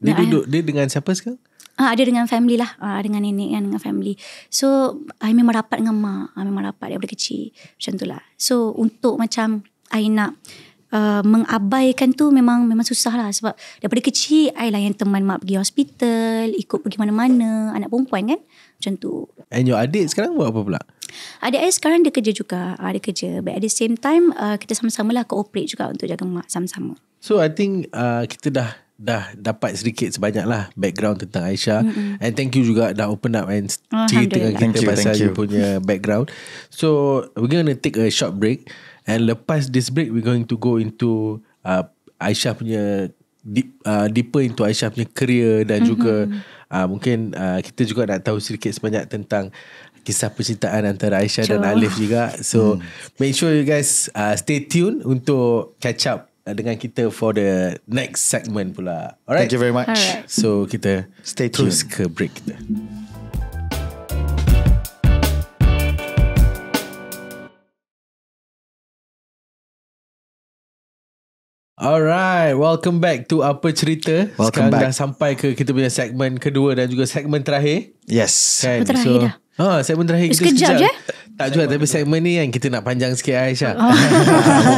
Dia nah, duduk, dia dengan siapa sekarang? Ah, ada dengan family lah ah, Dengan nenek kan Dengan family So I memang rapat dengan mak I ah, Memang rapat daripada kecil Macam tu lah So untuk macam I nak uh, Mengabaikan tu Memang memang susah lah Sebab Daripada kecil I lah yang teman mak pergi hospital Ikut pergi mana-mana Anak perempuan kan Macam tu And your adik sekarang buat apa pula? Adik saya sekarang dia kerja juga. Uh, dia kerja. But at the same time, uh, kita sama-sama lah cooperate juga untuk jaga mak sama-sama. So I think uh, kita dah dah dapat sedikit sebanyak lah background tentang Aisyah. Mm-hmm. And thank you juga dah open up and cerita dengan kita thank pasal dia punya background. So we're going to take a short break. And lepas this break, we're going to go into uh, Aisyah punya deep, uh, deeper into Aisyah punya career dan mm-hmm. juga uh, mungkin uh, kita juga nak tahu sedikit sebanyak tentang kisah percintaan antara Aisyah sure. dan Alif juga. So hmm. make sure you guys uh, stay tuned untuk catch up uh, dengan kita for the next segment pula. Alright. Thank you very much. Right. So kita stay tuned. Terus ke break kita. Alright, welcome back to Apa Cerita. Welcome Sekarang back. dah sampai ke kita punya segmen kedua dan juga segmen terakhir. Yes. Kan? Terakhir so, dah. Ha, oh, segmen terakhir kita sekejap, sekejap. je. Tak jual tapi segmen ni yang kita nak panjang sikit Aisyah. Oh. *laughs*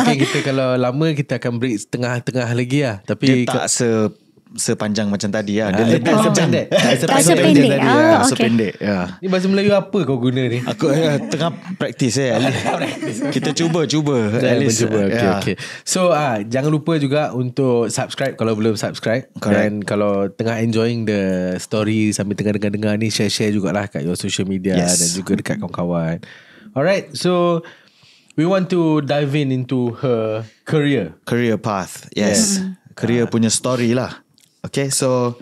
Mungkin kita kalau lama kita akan break tengah-tengah lagi lah. Tapi dia tak se sepanjang macam tadi lah. Dia lebih oh. sependek. Tak ah, sependek. Tadi, ya. Ah, ah, sependek. Ya. Ni bahasa Melayu apa kau guna ni? Aku eh, tengah praktis eh, ya. Kita cuba, cuba. Jangan cuba. Ya. Okay, yeah. okay. So uh, jangan lupa juga untuk subscribe kalau belum subscribe. Correct. kalau tengah enjoying the story sambil tengah dengar-dengar ni share-share jugalah kat your social media dan juga dekat kawan-kawan. Alright, so we want to dive in into her career. Career path, yes. Career punya story lah. Okay, so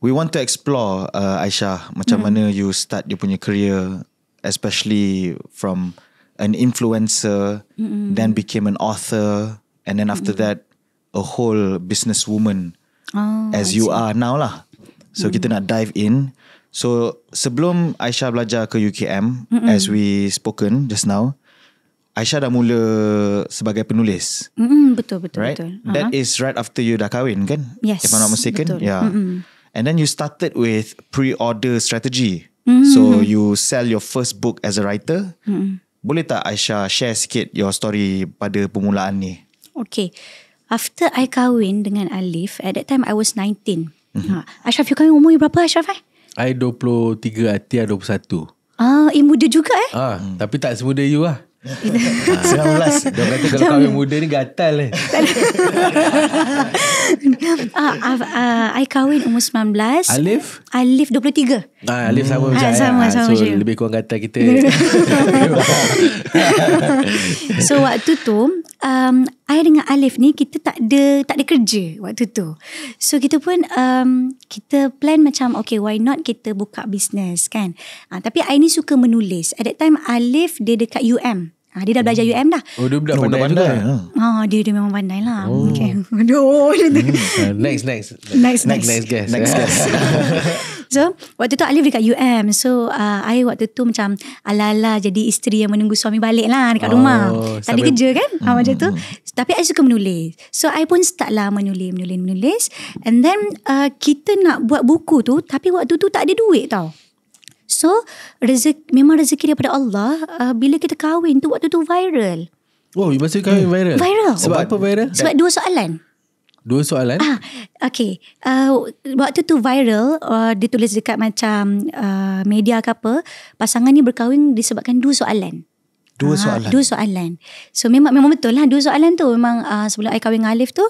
we want to explore uh, Aisha macam mm-hmm. mana you start you punya career especially from an influencer mm-hmm. then became an author and then after mm-hmm. that a whole businesswoman oh, as you are now lah. So mm. kita nak dive in. So sebelum Aisha belajar ke UKM mm-hmm. as we spoken just now, Aisyah dah mula sebagai penulis. Mm-hmm, betul betul right? betul. That uh-huh. is right after you dah kahwin kan? Yes. If I'm not mistaken. Betul. Yeah. Mm-hmm. And then you started with pre-order strategy. Mm-hmm. So you sell your first book as a writer. Mm-hmm. Boleh tak Aisyah share sikit your story pada permulaan ni? Okay. After I kahwin dengan Alif, at that time I was 19. Mm-hmm. Ha. Aisyah, you kahwin umur you berapa Aisyah? Eh? I 23, Atia 21. Ah, eh muda juga eh. Ah, hmm. tapi tak semuda you lah. Ah, senang ulas Dia kata kalau Jam. kahwin muda ni gatal eh. uh, uh, uh, kahwin umur 19 Alif Alif 23 Ah, Alif sama hmm. macam sama, eh. ah, sama So macam lebih kurang kata kita *laughs* So waktu tu um, I dengan Alif ni Kita tak ada Tak ada kerja Waktu tu So kita pun um, Kita plan macam Okay why not Kita buka business kan ah, Tapi I ni suka menulis At that time Alif Dia dekat UM Ah, dia dah belajar UM dah. Oh, dia budak pandai-pandai. Lah. Ha, oh, dia dia memang pandai lah. Oh. Okay. *laughs* Aduh. Hmm. next, uh, next. Next, next. Next, next. next, next guest. Next guest. *laughs* so, waktu tu Alif dekat UM. So, uh, I waktu tu macam ala-ala jadi isteri yang menunggu suami balik lah dekat oh, rumah. Tak ada kerja kan? Hmm. Ha, macam tu. Hmm. Tapi I suka menulis. So, I pun start lah menulis, menulis, menulis. And then, uh, kita nak buat buku tu. Tapi waktu tu tak ada duit tau. So rezeki memang rezeki daripada Allah uh, bila kita kahwin tu waktu tu viral. Oh, you masih kahwin hmm. viral. Viral. Sebab oh, apa viral? Sebab dua soalan. Dua soalan? Ah, okay. Uh, waktu tu viral, uh, ditulis dekat macam uh, media ke apa, pasangan ni berkahwin disebabkan dua soalan. Dua ah, soalan. Ha, dua soalan. So memang memang betul lah dua soalan tu. Memang uh, sebelum I kahwin dengan Alif tu,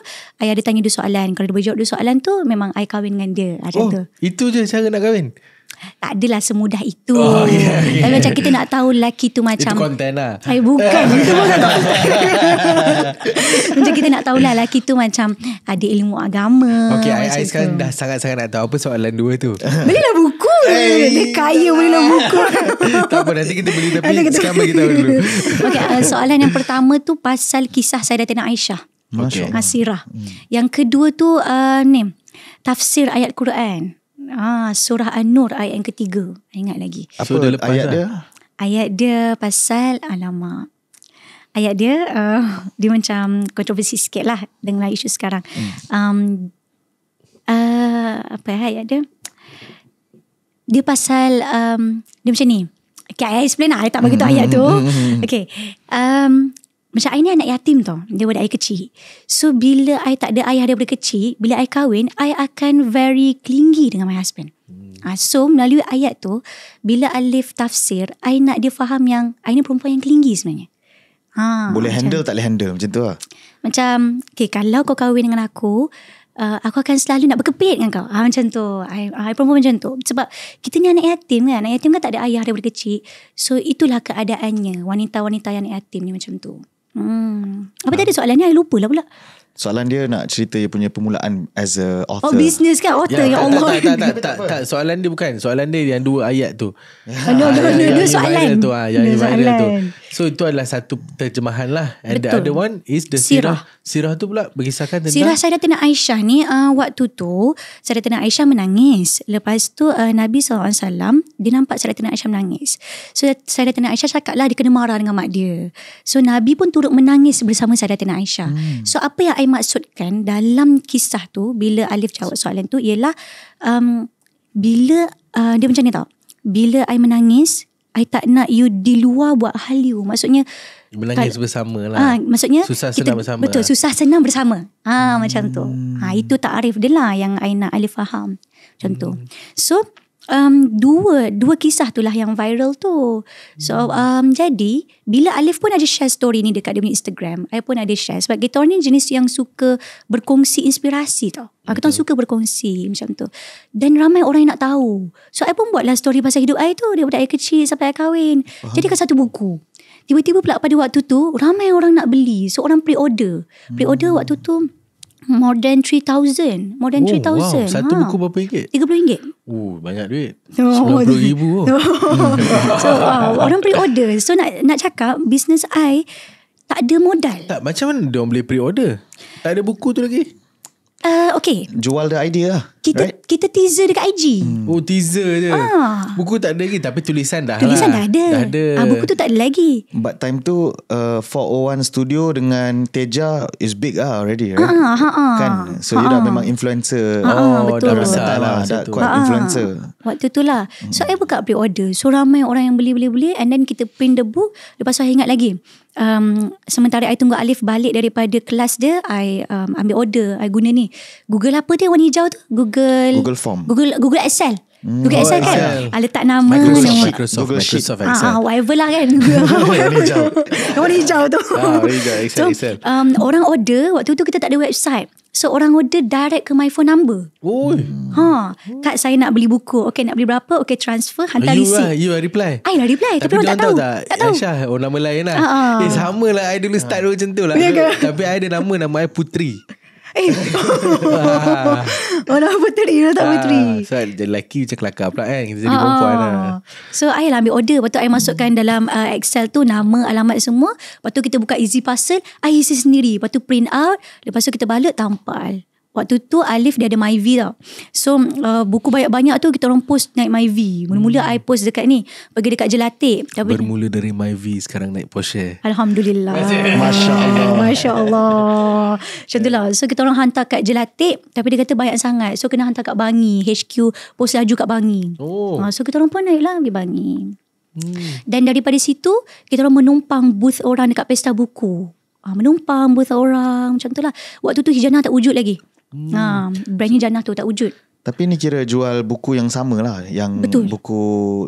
I ada tanya dua soalan. Kalau dia berjawab dua soalan tu, memang I kahwin dengan dia. Ah, macam oh, tu. itu je cara nak kahwin? tak adalah semudah itu. Oh, yeah, yeah. Tapi ya, ya. macam kita nak tahu lelaki tu macam. Itu konten lah. Eh bukan. *laughs* itu bukan konten. macam kita nak tahu lah lelaki tu macam ada ilmu agama. Okay, I, I sekarang dah sangat-sangat nak tahu apa soalan dua tu. lah buku. Hey. Dia kaya lah buku. *laughs* tak apa, nanti kita beli *laughs* tapi nanti kita... sekarang kita tahu dulu. okay, uh, soalan yang pertama tu pasal kisah saya datang Aisyah. Masya okay. Asirah. Hmm. Yang kedua tu uh, ni. Tafsir ayat Quran. Ah, surah An-Nur ayat yang ketiga. Ingat lagi. Apa so, dia lepas ayat lah. dia? Ayat dia pasal alamak. Ayat dia uh, dia macam kontroversi sikit lah dengan isu sekarang. Hmm. Um, uh, apa ya, ayat dia? Dia pasal um, dia macam ni. Okay, I explain lah. I tak bagi tu hmm. ayat tu. Hmm. Hmm. Okay. Um, macam I ni anak yatim tau Dia budak I kecil So bila I tak ada ayah daripada kecil Bila I kahwin I akan very clingy dengan my husband hmm. uh, So melalui ayat tu Bila Alif tafsir I nak dia faham yang I ni perempuan yang clingy sebenarnya ha, Boleh macam, handle tak boleh handle macam tu lah Macam okay, Kalau kau kahwin dengan aku Uh, aku akan selalu nak berkepit dengan kau ah, Macam tu I, ah, I perempuan macam tu Sebab kita ni anak yatim kan Anak yatim kan tak ada ayah daripada kecil So itulah keadaannya Wanita-wanita yang anak yatim ni macam tu Hmm. Apa ha. tadi soalan ni? I lupa lah pula. Soalan dia nak cerita dia punya permulaan as a author. Oh business kan author ya, yang ya tak, Allah. Tak tak *laughs* tak, tak, tak, soalan dia bukan. Soalan dia yang dua ayat tu. Ya, no, no, dua soalan. Tu, ha, yang dua Tu. So itu adalah satu terjemahan lah. And Betul. the other one is the sirah. Sirah tu pula berkisahkan tentang. Sirah saya dengan Aisyah ni. Ah, waktu tu saya dengan Aisyah menangis. Lepas tu Nabi SAW dia nampak saya dengan Aisyah menangis. So saya dengan Aisyah cakap lah dia kena marah dengan mak dia. So Nabi pun turut menangis bersama saya dengan Aisyah. Hmm. So apa yang I maksudkan dalam kisah tu bila Alif jawab soalan tu ialah um, bila uh, dia macam ni tau. Bila I menangis, I tak nak you di luar buat hal you. Maksudnya menangis tak, bersama lah. Ha, maksudnya susah kita, senang bersama. Betul, lah. susah senang bersama. Ha, hmm. macam tu. Ha, itu tak arif dia lah yang I nak Alif faham. Contoh. Hmm. So um, dua dua kisah itulah yang viral tu. So hmm. um, jadi bila Alif pun ada share story ni dekat dia punya Instagram, I pun ada share. Sebab kita ni jenis yang suka berkongsi inspirasi tau. Ah, Betul. Kita suka berkongsi macam tu. Dan ramai orang yang nak tahu. So I pun buatlah story pasal hidup I tu daripada I kecil sampai I kahwin. Faham. Jadi kan satu buku. Tiba-tiba pula pada waktu tu ramai orang nak beli. So orang pre-order. Pre-order hmm. waktu tu more than 3000 more than 3000 oh, 3, wow. satu ha. buku berapa ringgit 30 ringgit oh uh, banyak duit *laughs* oh, 90 ribu *laughs* oh. so uh, orang pre-order so nak nak cakap business I tak ada modal tak macam mana dia boleh pre-order tak ada buku tu lagi Uh, okay. Jual the idea lah. Kita, right? kita teaser dekat IG. Hmm. Oh teaser je. Ah. Buku tak ada lagi tapi tulisan dah tulisan lah. Tulisan dah ada. Dah ada. Ah, buku tu tak ada lagi. But time tu uh, 401 Studio dengan Teja is big lah already. Right? Ah, ah, ah, ah. kan? So ah, you dah ah. memang influencer. Ah, ah oh betul. Dah besar lah. lah dah kuat ah, influencer. Waktu tu lah. So hmm. I buka pre-order. So ramai orang yang beli-beli-beli and then kita print the book. Lepas tu I ingat lagi um, sementara I tunggu Alif balik daripada kelas dia, I um, ambil order, I guna ni. Google apa dia warna hijau tu? Google Google Form. Google Google Excel. Hmm. Google Excel oh, kan ah, Letak nama Microsoft, nama. Microsoft, Google Microsoft, Microsoft Excel ah, ah, Whatever lah kan *laughs* Yang *laughs* hijau Yang hijau tu ah, hijau, Excel, so, Excel. Um, Orang order Waktu tu kita tak ada website So orang order direct ke my phone number Oi. Ha, Kak saya nak beli buku Okay nak beli berapa Okay transfer Hantar you receipt are, You are reply I lah reply Tapi, tapi orang tak tahu Tak, tak tahu Aisyah orang oh, nama lain lah uh-uh. Eh sama lah I dulu start dulu macam tu lah ya Tapi I ada nama Nama I Putri Eh. Orang puteri lah tak puteri. Ah, so lelaki macam kelakar pula kan. Kita jadi ah, perempuan lah. Ah. So ayah lah ambil order. Lepas tu ayah masukkan dalam uh, Excel tu nama, alamat semua. Lepas tu kita buka easy parcel. Ayah isi sendiri. Lepas tu print out. Lepas tu kita balut tampal. Waktu tu Alif dia ada MyV tau. So uh, buku banyak-banyak tu kita orang post naik MyV. Mula-mula hmm. I post dekat ni. Pergi dekat Jelatik. Tapi Bermula dari MyV sekarang naik post Alhamdulillah. *laughs* Masya Allah. Masya Allah. Macam tu lah. So kita orang hantar kat Jelatik. Tapi dia kata banyak sangat. So kena hantar kat Bangi. HQ post laju kat Bangi. Oh. Uh, so kita orang pun naik lah pergi Bangi. Hmm. Dan daripada situ kita orang menumpang booth orang dekat pesta buku ha, menumpang bersama orang macam tu lah. Waktu tu Hijanah tak wujud lagi. Hmm. Ha, ah, brand Hijanah tu tak wujud. Tapi ni kira jual buku yang sama lah. Yang betul. buku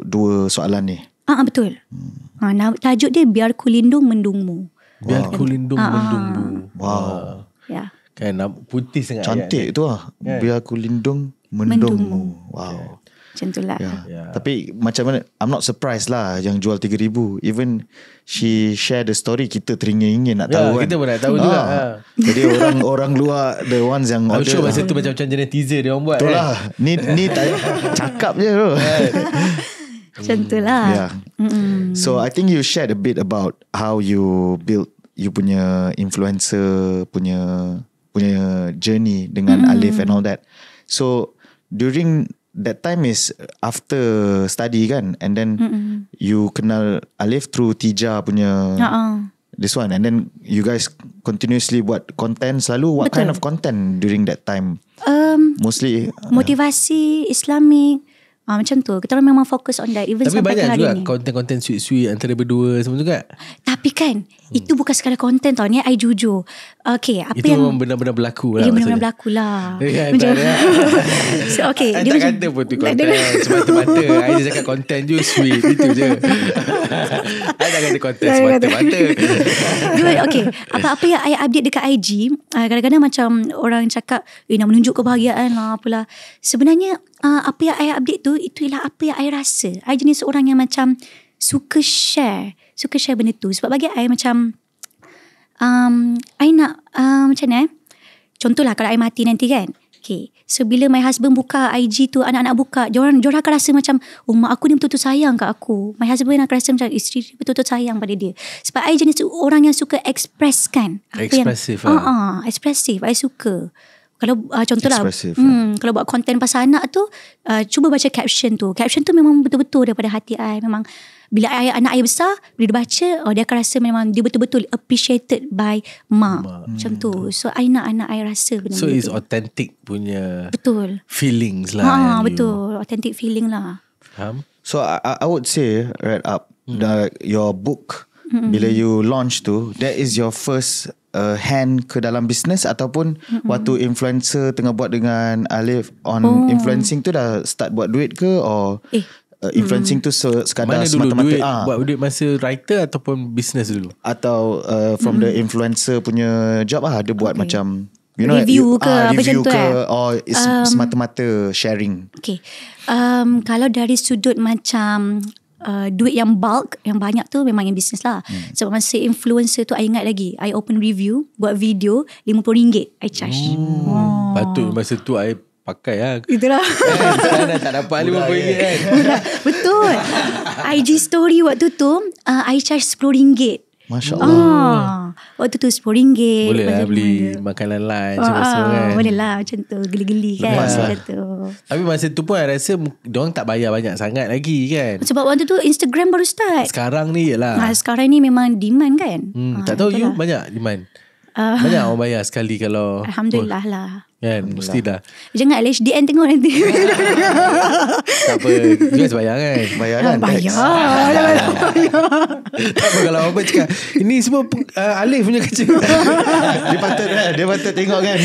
dua soalan ni. Ah ha, betul. Hmm. Ha, nah, tajuk dia Biar ku lindung Mendungmu. Wow. Biar Kulindung ha, Mendungmu. Wow. wow. Ya. Kan putih sangat. Cantik ayat kan? tu lah. Kan? Biar Kulindung lindung mendungmu. Wow. Yeah. Macam tu lah. Yeah. Yeah. Tapi macam mana, I'm not surprised lah yang jual RM3,000. Even she share the story, kita teringin-ingin nak tahu yeah, kan. Kita pun nak tahu juga. Ah. Ha. Jadi orang orang luar, the ones yang I'm order. I'm sure masa lah. tu macam-macam jenis teaser dia orang buat. Betul kan? lah. Ni, ni tak cakap je tu. *laughs* Macam tu lah. Yeah. So I think you shared a bit about how you build you punya influencer, punya punya journey dengan mm. Alif and all that. So during that time is after study kan and then Mm-mm. you kenal Alif through Tija punya uh-uh. this one and then you guys continuously buat content selalu what Betul. kind of content during that time um, mostly uh, motivasi uh, macam tu Kita memang fokus on that Even Tapi sampai banyak juga content-content sweet-sweet Antara berdua Semua tu kan Tapi kan Hmm. Itu bukan sekadar konten tau Ni I jujur Okay apa Itu yang, benar-benar berlaku lah Ya benar-benar berlaku lah *laughs* ya, Macam *laughs* so, Okay I tak macam, kata pun tu *laughs* konten Semata-mata I just cakap konten je Sweet Itu je I tak kata konten Semata-mata Okay Apa-apa yang I update dekat IG ah, Kadang-kadang macam Orang cakap Eh nak menunjuk kebahagiaan lah Apalah Sebenarnya uh, Apa yang I update tu Itulah apa yang I rasa I jenis orang yang macam Suka share suka share benda tu sebab bagi I macam um, I nak uh, macam ni eh? contohlah kalau I mati nanti kan okay. so bila my husband buka IG tu anak-anak buka diorang, diorang akan rasa macam oh mak aku ni betul-betul sayang kat aku my husband nak rasa macam isteri betul-betul sayang pada dia sebab I jenis orang yang suka express kan expressive yang, lah. uh-uh, ah. ah, expressive I suka kalau uh, contohlah hmm, kalau buat konten pasal anak tu uh, cuba baca caption tu caption tu memang betul-betul daripada hati I memang bila ayah anak ayah besar bila dia baca oh, dia akan rasa memang dia betul-betul appreciated by mak hmm. macam tu so I nak anak ayah rasa benda so it's authentic punya betul feelings lah ha, betul you. authentic feeling lah Faham? so I, I would say right up hmm. the, your book hmm. bila you launch tu that is your first Uh, hand ke dalam bisnes ataupun mm-hmm. waktu influencer tengah buat dengan Alif on oh. influencing tu dah start buat duit ke or eh uh, influencing hmm. tu se- sekadar Mana dulu, duit, ah. buat duit masa writer ataupun business dulu atau uh, from hmm. the influencer punya job ah ada buat okay. macam you know review you, ke ah, apa review macam ke, tu eh? or is, um, semata-mata sharing okay um, kalau dari sudut macam Uh, duit yang bulk Yang banyak tu Memang yang bisnes lah hmm. Sebab masa influencer tu I ingat lagi I open review Buat video RM50 I charge hmm. oh. Patut masa tu I pakai lah. Itulah. *laughs* Kan, tak dapat RM50 kan. Betul. IG story waktu tu, uh, I charge RM10. Masya Allah. Oh, ah, waktu tu RM10. Boleh lah beli mana. makanan lain, Oh, oh, kan. Boleh lah macam tu. Geli-geli kan. Lepas lah. tu. Tapi masa tu pun I rasa diorang tak bayar banyak sangat lagi kan. Sebab waktu tu Instagram baru start. Sekarang ni lah. Ha, sekarang ni memang demand kan. Hmm, ha, tak tahu itulah. you lah. banyak demand. Uh, banyak orang bayar sekali kalau. Alhamdulillah oh. lah. Yeah, mesti dah Jangan lah HDN tengok nanti *laughs* Tak apa Jangan sebayar kan Bayar kan Bayar ah, lah, *laughs* Tak apa kalau apa cakap Ini semua uh, Alif punya kerja *laughs* Dia patut lah. Dia patut tengok kan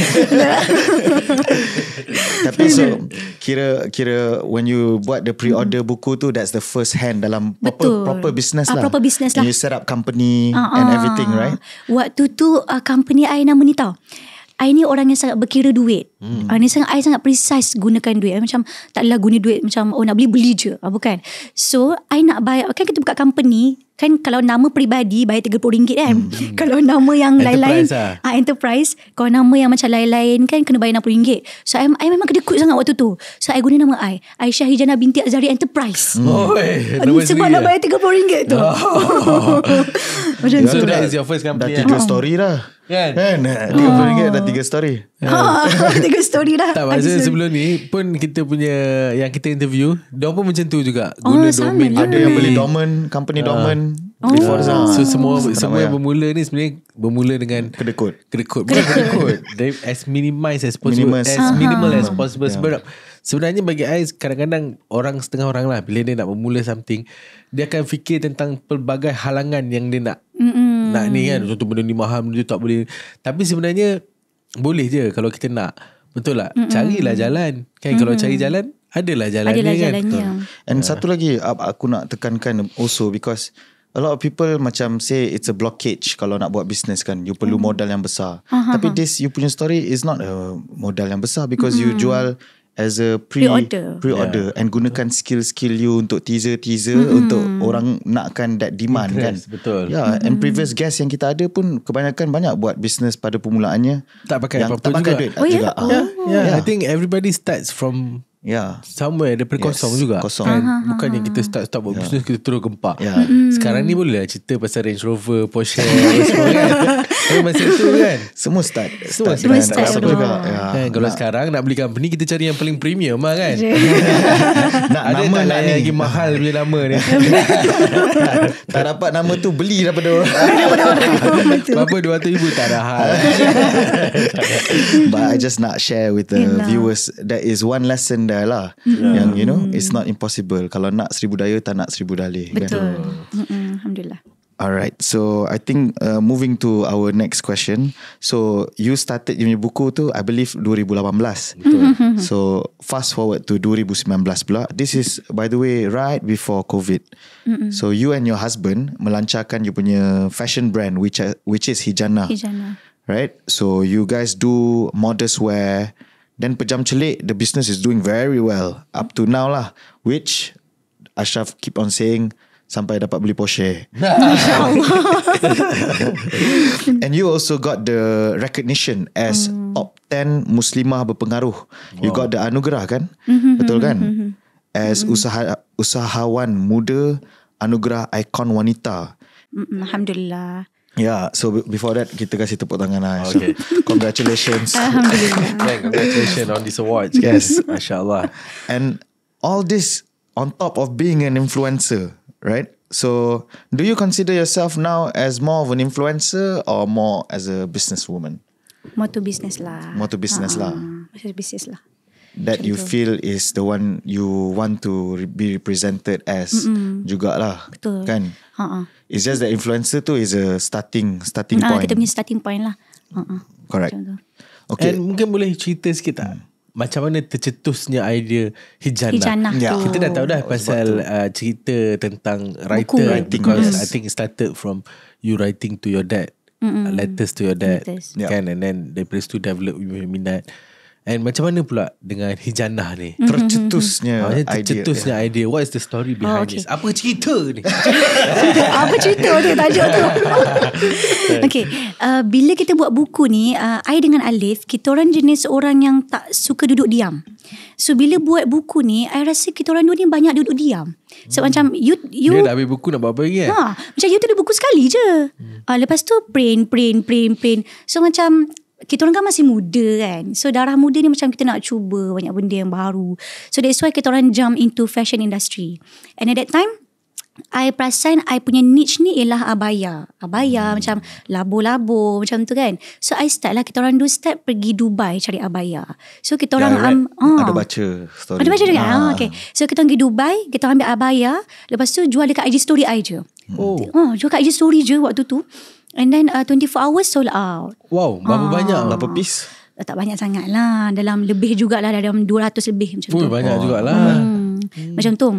Tapi so Kira Kira When you Buat the pre-order hmm. buku tu That's the first hand Dalam proper, Betul. proper business uh, lah Proper business lah you set up company uh-uh. And everything right Waktu tu uh, Company I nama ni tau I ni orang yang sangat berkira duit. Hmm. Uh, ni sangat, I sangat precise gunakan duit. I macam tak adalah guna duit macam oh nak beli, beli je. Uh, bukan. So, I nak bayar. Kan kita buka company, kan kalau nama peribadi bayar RM30 kan hmm, *laughs* kalau nama yang lain-lain enterprise, lah. ah, enterprise kalau nama yang macam lain-lain kan kena bayar RM60 so I, I memang kedekut sangat waktu tu so I guna nama I Aisyah Hijana Binti Azari Enterprise hmm. oh, eh, sebab nak bayar RM30 ya? tu oh. *laughs* macam tu that is your first company dah eh? tiga yeah. story dah Kan? Kan? Tiga puluh ringgit dah tiga story. Ha, *laughs* tiga story dah. Tak, masa sebelum ni pun kita punya yang kita interview, dia pun macam tu juga. Oh, guna oh, domain. Ada yang beli domain, company ah. domain. Oh. Before Forza. Ah. So semua Senang semua yang bermula ni sebenarnya bermula dengan kedekut. Kedekut. Bukan kedekut. as minimize as possible. Minimize. As uh minimal as ah. possible. Yeah. Sebenarnya bagi I kadang-kadang orang setengah orang lah bila dia nak bermula something dia akan fikir tentang pelbagai halangan yang dia nak Mm-mm. nak ni kan. Contoh benda ni mahal benda tak boleh. Tapi sebenarnya boleh je kalau kita nak. Betul lah. Mm-mm. Carilah jalan. Kan Mm-mm. kalau cari jalan adalah jalan adalah dia kan. jalannya. kan. Betul. And yeah. satu lagi aku nak tekankan also because a lot of people macam say it's a blockage kalau nak buat business kan you perlu mm modal yang besar uh-huh. tapi ha. this you punya story is not a modal yang besar because mm you hmm. jual as a pre order pre-order yeah. and gunakan skill-skill you untuk teaser-teaser mm untuk orang nakkan that demand kan. Interest, kan betul yeah mm and hmm. previous guest yang kita ada pun kebanyakan banyak buat business pada permulaannya tak pakai apa-apa juga tak pakai duit oh, ya? juga yeah? Oh. Yeah, yeah. yeah i think everybody starts from Yeah. Ya. Somewhere daripada yes. kosong juga. Kosong. Kan? Uh-huh. Bukannya kita start start buat yeah. business kita terus gempak. Yeah. Mm-hmm. Sekarang ni boleh lah cerita pasal Range Rover, Porsche, Rolls *laughs* Royce. Kan? Urban Sex tu kan Semua start Semua start, start, start, start, start, start, start, start, start ya, kan, Kalau nak, sekarang nak beli company Kita cari yang paling premium lah kan ya. *laughs* nak, Ada nama tak lah lagi mahal beli nama ni *laughs* Tak dapat nama tu Beli daripada orang *laughs* Berapa 200 ribu Tak ada hal But I just nak share with the viewers That is one lesson there lah Yang you know It's not impossible Kalau nak seribu daya Tak nak seribu dalih kan? Betul Alhamdulillah Alright, so I think uh, moving to our next question. So you started punya buku tu, I believe 2018. Betul. *laughs* so fast forward to 2019 pula. This is by the way right before COVID. Mm-mm. So you and your husband melancarkan you punya fashion brand which are, which is Hijana. Hijana. Right? So you guys do modest wear. Then pejam celik, the business is doing very well up to now lah. Which Ashraf keep on saying, sampai dapat beli Porsche. *laughs* And you also got the recognition as mm. top 10 muslimah berpengaruh. Wow. You got the anugerah kan? Mm-hmm, Betul mm-hmm, kan? Mm-hmm. As mm. usaha, usahawan muda anugerah ikon wanita. Mm-mm, Alhamdulillah. Yeah, so before that kita kasih tepuk tangan lah. Okay. *laughs* congratulations. Alhamdulillah. *laughs* yeah, congratulations on this award. Yes, masyaallah. And all this on top of being an influencer right? So, do you consider yourself now as more of an influencer or more as a businesswoman? More to business lah. More to business uh-uh. lah. More to business lah. That you feel is the one you want to be represented as Mm-mm. jugalah. Betul. Kan? Uh-uh. It's just that influencer tu is a starting starting uh, point. Kita punya starting point lah. Uh-uh. Correct. Okay. And mungkin boleh cerita sikit tak? Hmm macam mana tercetusnya idea hijana. Hijanah yeah. tu. Kita dah tahu dah oh, pasal uh, cerita tentang writer Buku. writing because yes. I think it started from you writing to your dad. Mm-mm. Letters to your dad. Letters. Ya. Kan yeah. and then daripada to develop minat. Yeah. And macam mana pula dengan hijanah ni? Mm-hmm. Tercetusnya ha, idea. Tercetusnya yeah. idea. What is the story behind oh, okay. this? Apa cerita ni? *laughs* Apa cerita tu tajuk tu? *laughs* okay. Uh, bila kita buat buku ni, uh, I dengan Alif, kita orang jenis orang yang tak suka duduk diam. So bila buat buku ni, I rasa kita orang dua ni banyak duduk diam. So hmm. macam you... you Dia dah ambil buku nak buat apa lagi kan? Ha, macam you ada buku sekali je. Hmm. Uh, lepas tu, print, print, print, print. So macam kita orang kan masih muda kan so darah muda ni macam kita nak cuba banyak benda yang baru so that's why kita orang jump into fashion industry and at that time I perasan I punya niche ni ialah abaya. Abaya hmm. macam labo-labo macam tu kan. So I start lah kita orang do step pergi Dubai cari abaya. So kita orang yeah, um, oh. Ha. ada baca story. Ada baca juga. Ah. Oh, okay. So kita pergi Dubai, kita ambil abaya, lepas tu jual dekat IG story I je. Hmm. Oh. Oh, jual kat IG story je waktu tu. And then uh, 24 hours sold out. Wow, berapa uh, banyak? Berapa piece? Eh, tak banyak sangat lah. Dalam lebih jugalah. Dalam 200 lebih macam Puh, tu. Banyak oh. jugalah. Hmm. Hmm. Macam tu.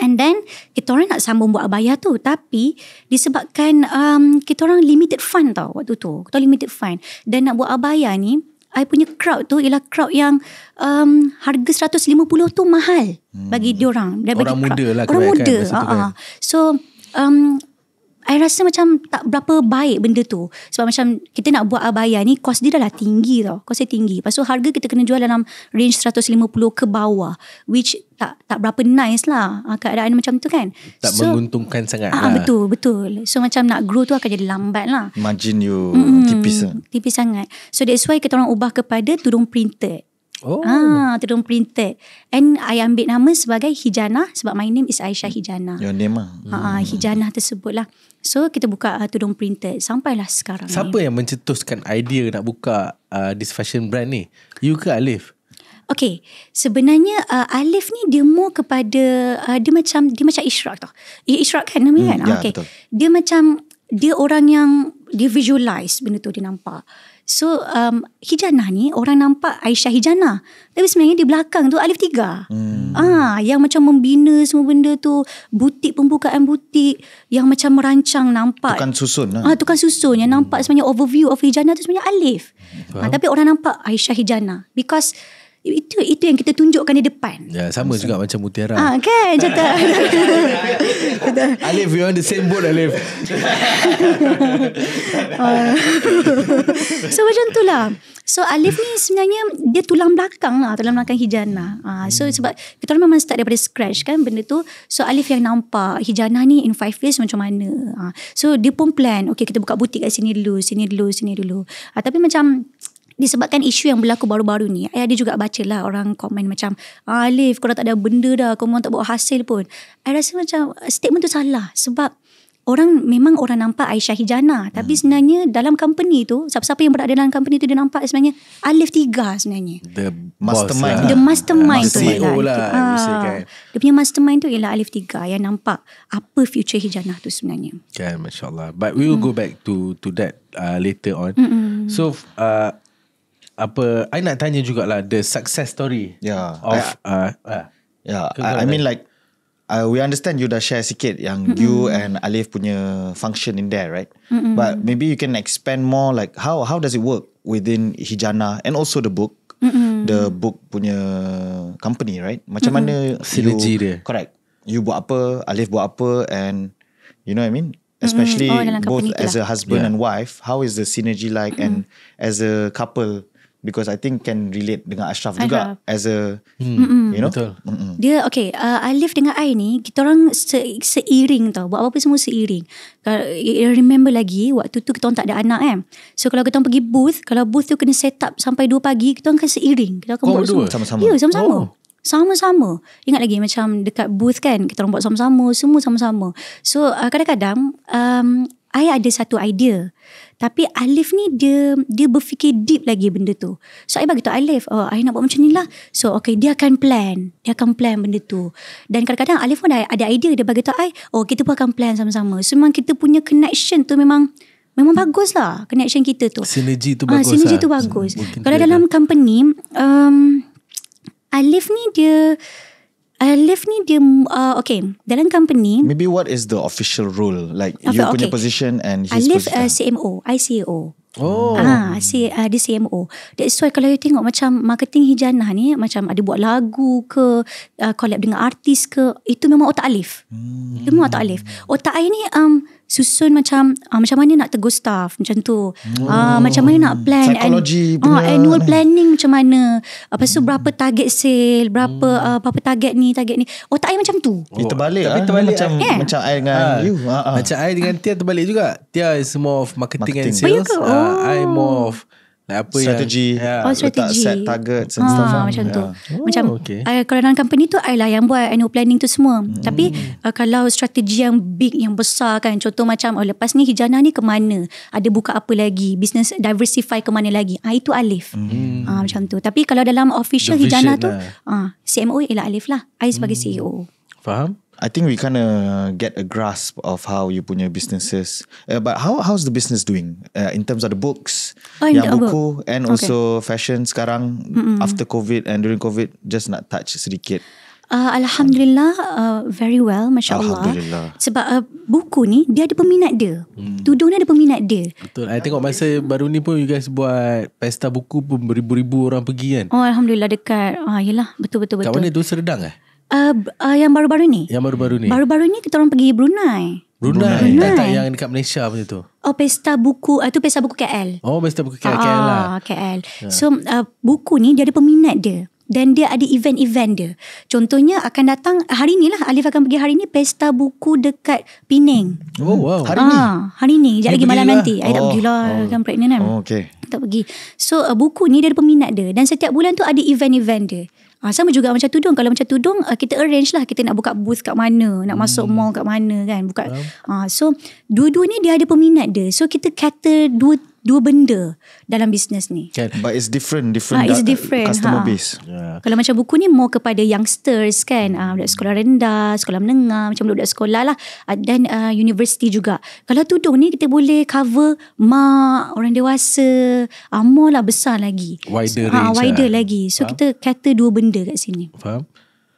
And then kita orang nak sambung buat abaya tu tapi disebabkan um, kita orang limited fund tau waktu tu. Kita limited fund dan nak buat abaya ni I punya crowd tu ialah crowd yang um, harga 150 tu mahal hmm. bagi dia orang. Orang muda lah. Orang muda. uh-huh. kan. So um, I rasa macam tak berapa baik benda tu. Sebab macam kita nak buat abaya ni, kos dia dah lah tinggi tau. Kos dia tinggi. Lepas tu harga kita kena jual dalam range 150 ke bawah. Which tak tak berapa nice lah uh, keadaan macam tu kan. Tak so, menguntungkan sangat uh, lah. Betul, betul. So macam nak grow tu akan jadi lambat lah. Margin you mm, tipis lah. Tipis sangat. So that's why kita orang ubah kepada tudung printed. Oh. Ah, turun printed. And I ambil nama sebagai Hijana sebab my name is Aisyah Hijana. Your name lah. ah. Ah, hmm. Hijana tersebutlah. So kita buka uh, ah, tudung printed sampailah sekarang Siapa ni. Siapa yang mencetuskan idea nak buka uh, this fashion brand ni? You ke Alif? Okay, sebenarnya uh, Alif ni dia more kepada, uh, dia macam dia macam Ishraq tau. Ya, Ishraq kan nama hmm, kan? Ya, okay. betul. Dia macam, dia orang yang, dia visualize benda tu dia nampak. So um, Hijana ni orang nampak Aisyah Hijana. Tapi sebenarnya di belakang tu Alif Tiga. Hmm. Ah, yang macam membina semua benda tu. Butik pembukaan butik. Yang macam merancang nampak. Tukang susun. Lah. Ah, tukang susun. Yang nampak hmm. sebenarnya overview of Hijana tu sebenarnya Alif. Hmm. Ah, tapi orang nampak Aisyah Hijana. Because itu itu yang kita tunjukkan di depan. Ya, sama Masa. juga macam mutiara. Ah, kan? Cerita. *laughs* Alif, you on the same boat, Alif. *laughs* so, macam itulah. So, Alif ni sebenarnya dia tulang belakang lah. Tulang belakang hijana. Ah, so, hmm. sebab kita memang start daripada scratch kan benda tu. So, Alif yang nampak hijana ni in five years macam mana. Ah, so, dia pun plan. Okay, kita buka butik kat sini dulu. Sini dulu, sini dulu. Ah, tapi macam disebabkan isu yang berlaku baru-baru ni ayah dia juga baca lah orang komen macam ah, Alif kau tak ada benda dah kau mahu tak buat hasil pun ayah rasa macam uh, statement tu salah sebab orang memang orang nampak Aisyah Hijana hmm. tapi sebenarnya dalam company tu siapa-siapa yang berada dalam company tu dia nampak sebenarnya Alif Tiga sebenarnya the mastermind lah. the mastermind uh, tu CEO lah itu, uh, dia punya mastermind tu ialah Alif Tiga yang nampak apa future Hijana tu sebenarnya kan okay, Allah. but we will hmm. go back to to that uh, later on hmm. so uh, apa I nak tanya jugalah the success story yeah. of yeah. Uh, yeah. Uh. Ya, I, I mean like Uh, we understand you dah share sikit yang mm-hmm. you and Alif punya function in there, right? Mm-hmm. But maybe you can expand more like how how does it work within Hijana and also the book, mm-hmm. the book punya company, right? Macam mm-hmm. mana Synergy you, dia. correct? You buat apa, Alif buat apa and you know what I mean? Especially mm-hmm. oh, both as lah. a husband yeah. and wife, how is the synergy like mm-hmm. and as a couple, because I think can relate dengan Ashraf juga as a hmm, hmm. you know Betul. dia okay uh, Alif dengan I ni kita orang se- seiring tau buat apa-apa semua seiring I remember lagi waktu tu kita orang tak ada anak eh so kalau kita orang pergi booth kalau booth tu kena set up sampai 2 pagi kita orang akan seiring kita akan oh, buat semua. sama-sama ya yeah, sama-sama oh. Sama-sama Ingat lagi macam Dekat booth kan Kita orang buat sama-sama Semua sama-sama So uh, kadang-kadang um, I ada satu idea tapi Alif ni dia dia berfikir deep lagi benda tu. So I bagi tahu Alif, oh I nak buat macam ni lah. So okay dia akan plan, dia akan plan benda tu. Dan kadang-kadang Alif pun ada idea dia bagi tahu I, oh kita pun akan plan sama-sama. So memang kita punya connection tu memang Memang bagus lah connection kita tu. Sinergi tu ah, bagus. Ah, sinergi lah. tu bagus. Kalau dalam company, um, Alif ni dia Uh, lift ni dia uh, okay dalam company. Maybe what is the official role like okay, you punya position and his uh, I position? Uh, CMO, ICAO. Oh. Ah, si uh, di CMO. That's why kalau you tengok macam marketing hijanah ni macam ada buat lagu ke uh, collab dengan artis ke itu memang otak Alif. Hmm. Itu memang otak Alif. Otak I ni um, susun macam uh, macam mana nak tegur staff macam tu ah, oh, uh, macam mana nak plan psychology uh, annual planning macam mana lepas tu hmm. berapa target sale berapa hmm. uh, berapa target ni target ni oh tak ada macam tu oh, eh, terbalik, tapi ah, macam yeah. Kan? macam I dengan ah, you ah, ah. macam I dengan Tia terbalik juga Tia is more of marketing, marketing. Oh, and ya sales oh. uh, I more of oh. Like apa strategi. yang yeah, ya, oh, strategi. Letak set target and ha, stuff. Ah, lah. Macam yeah. tu. Ya. Oh, macam okay. I, kalau dalam company tu, I lah yang buat annual planning tu semua. Hmm. Tapi uh, kalau strategi yang big, yang besar kan. Contoh macam, oh, lepas ni hijana ni ke mana? Ada buka apa lagi? Business diversify ke mana lagi? Ah, itu Alif. Hmm. Ah, macam tu. Tapi kalau dalam official, official hijana tu, lah. ah, CMO ialah Alif lah. I sebagai hmm. CEO. Faham? I think we kind of get a grasp of how you punya businesses. Uh, but how how's the business doing uh, in terms of the books, oh, yang buku, book. and okay. also fashion sekarang Mm-mm. after COVID and during COVID, just not touch sedikit. Uh, Alhamdulillah, uh, very well, Masya Allah. Alhamdulillah. Sebab uh, buku ni, dia ada peminat dia. Hmm. Tudung ni ada peminat dia. Betul. Saya tengok masa baru ni pun you guys buat pesta buku pun beribu-ribu orang pergi kan. Oh, Alhamdulillah dekat. Uh, yelah, betul-betul. Kat betul. mana tu, Seredang eh? uh, uh, yang baru-baru ni? Yang baru-baru ni. Baru-baru ni kita orang pergi Brunei. Brunei. Brunei. Tak, tak yang dekat Malaysia macam tu. Oh, pesta buku. Itu ah, uh, pesta buku KL. Oh, pesta buku KL, lah. ah, KL lah. Ya. KL. So, uh, buku ni dia ada peminat dia. Dan dia ada event-event dia. Contohnya akan datang hari ni lah. Alif akan pergi hari ni pesta buku dekat Penang. Oh wow. Hari ha, ni? Ah, hari ni. Sekejap lagi malam lah. nanti. Saya oh. tak pergi lah. Oh. Kan pregnant kan. Oh, okay. Tak pergi. So uh, buku ni dia ada peminat dia. Dan setiap bulan tu ada event-event dia. Ha, sama juga macam tudung. Kalau macam tudung, uh, kita arrange lah kita nak buka booth kat mana, nak hmm. masuk mall kat mana kan. Buka. Wow. Ha, ah, so, dua-dua ni dia ada peminat dia. So, kita cater dua dua benda dalam bisnes ni. Can. But it's different, different, ha, it's different customer ha. base. Yeah. Kalau macam buku ni more kepada youngsters kan, uh, budak sekolah rendah, sekolah menengah, macam budak sekolah lah, ah, dan uh, uh, university juga. Kalau tudung ni kita boleh cover mak, orang dewasa, uh, more lah besar lagi. Wider so, range ha, Wider lah. lagi. So Faham? kita cater dua benda kat sini. Faham?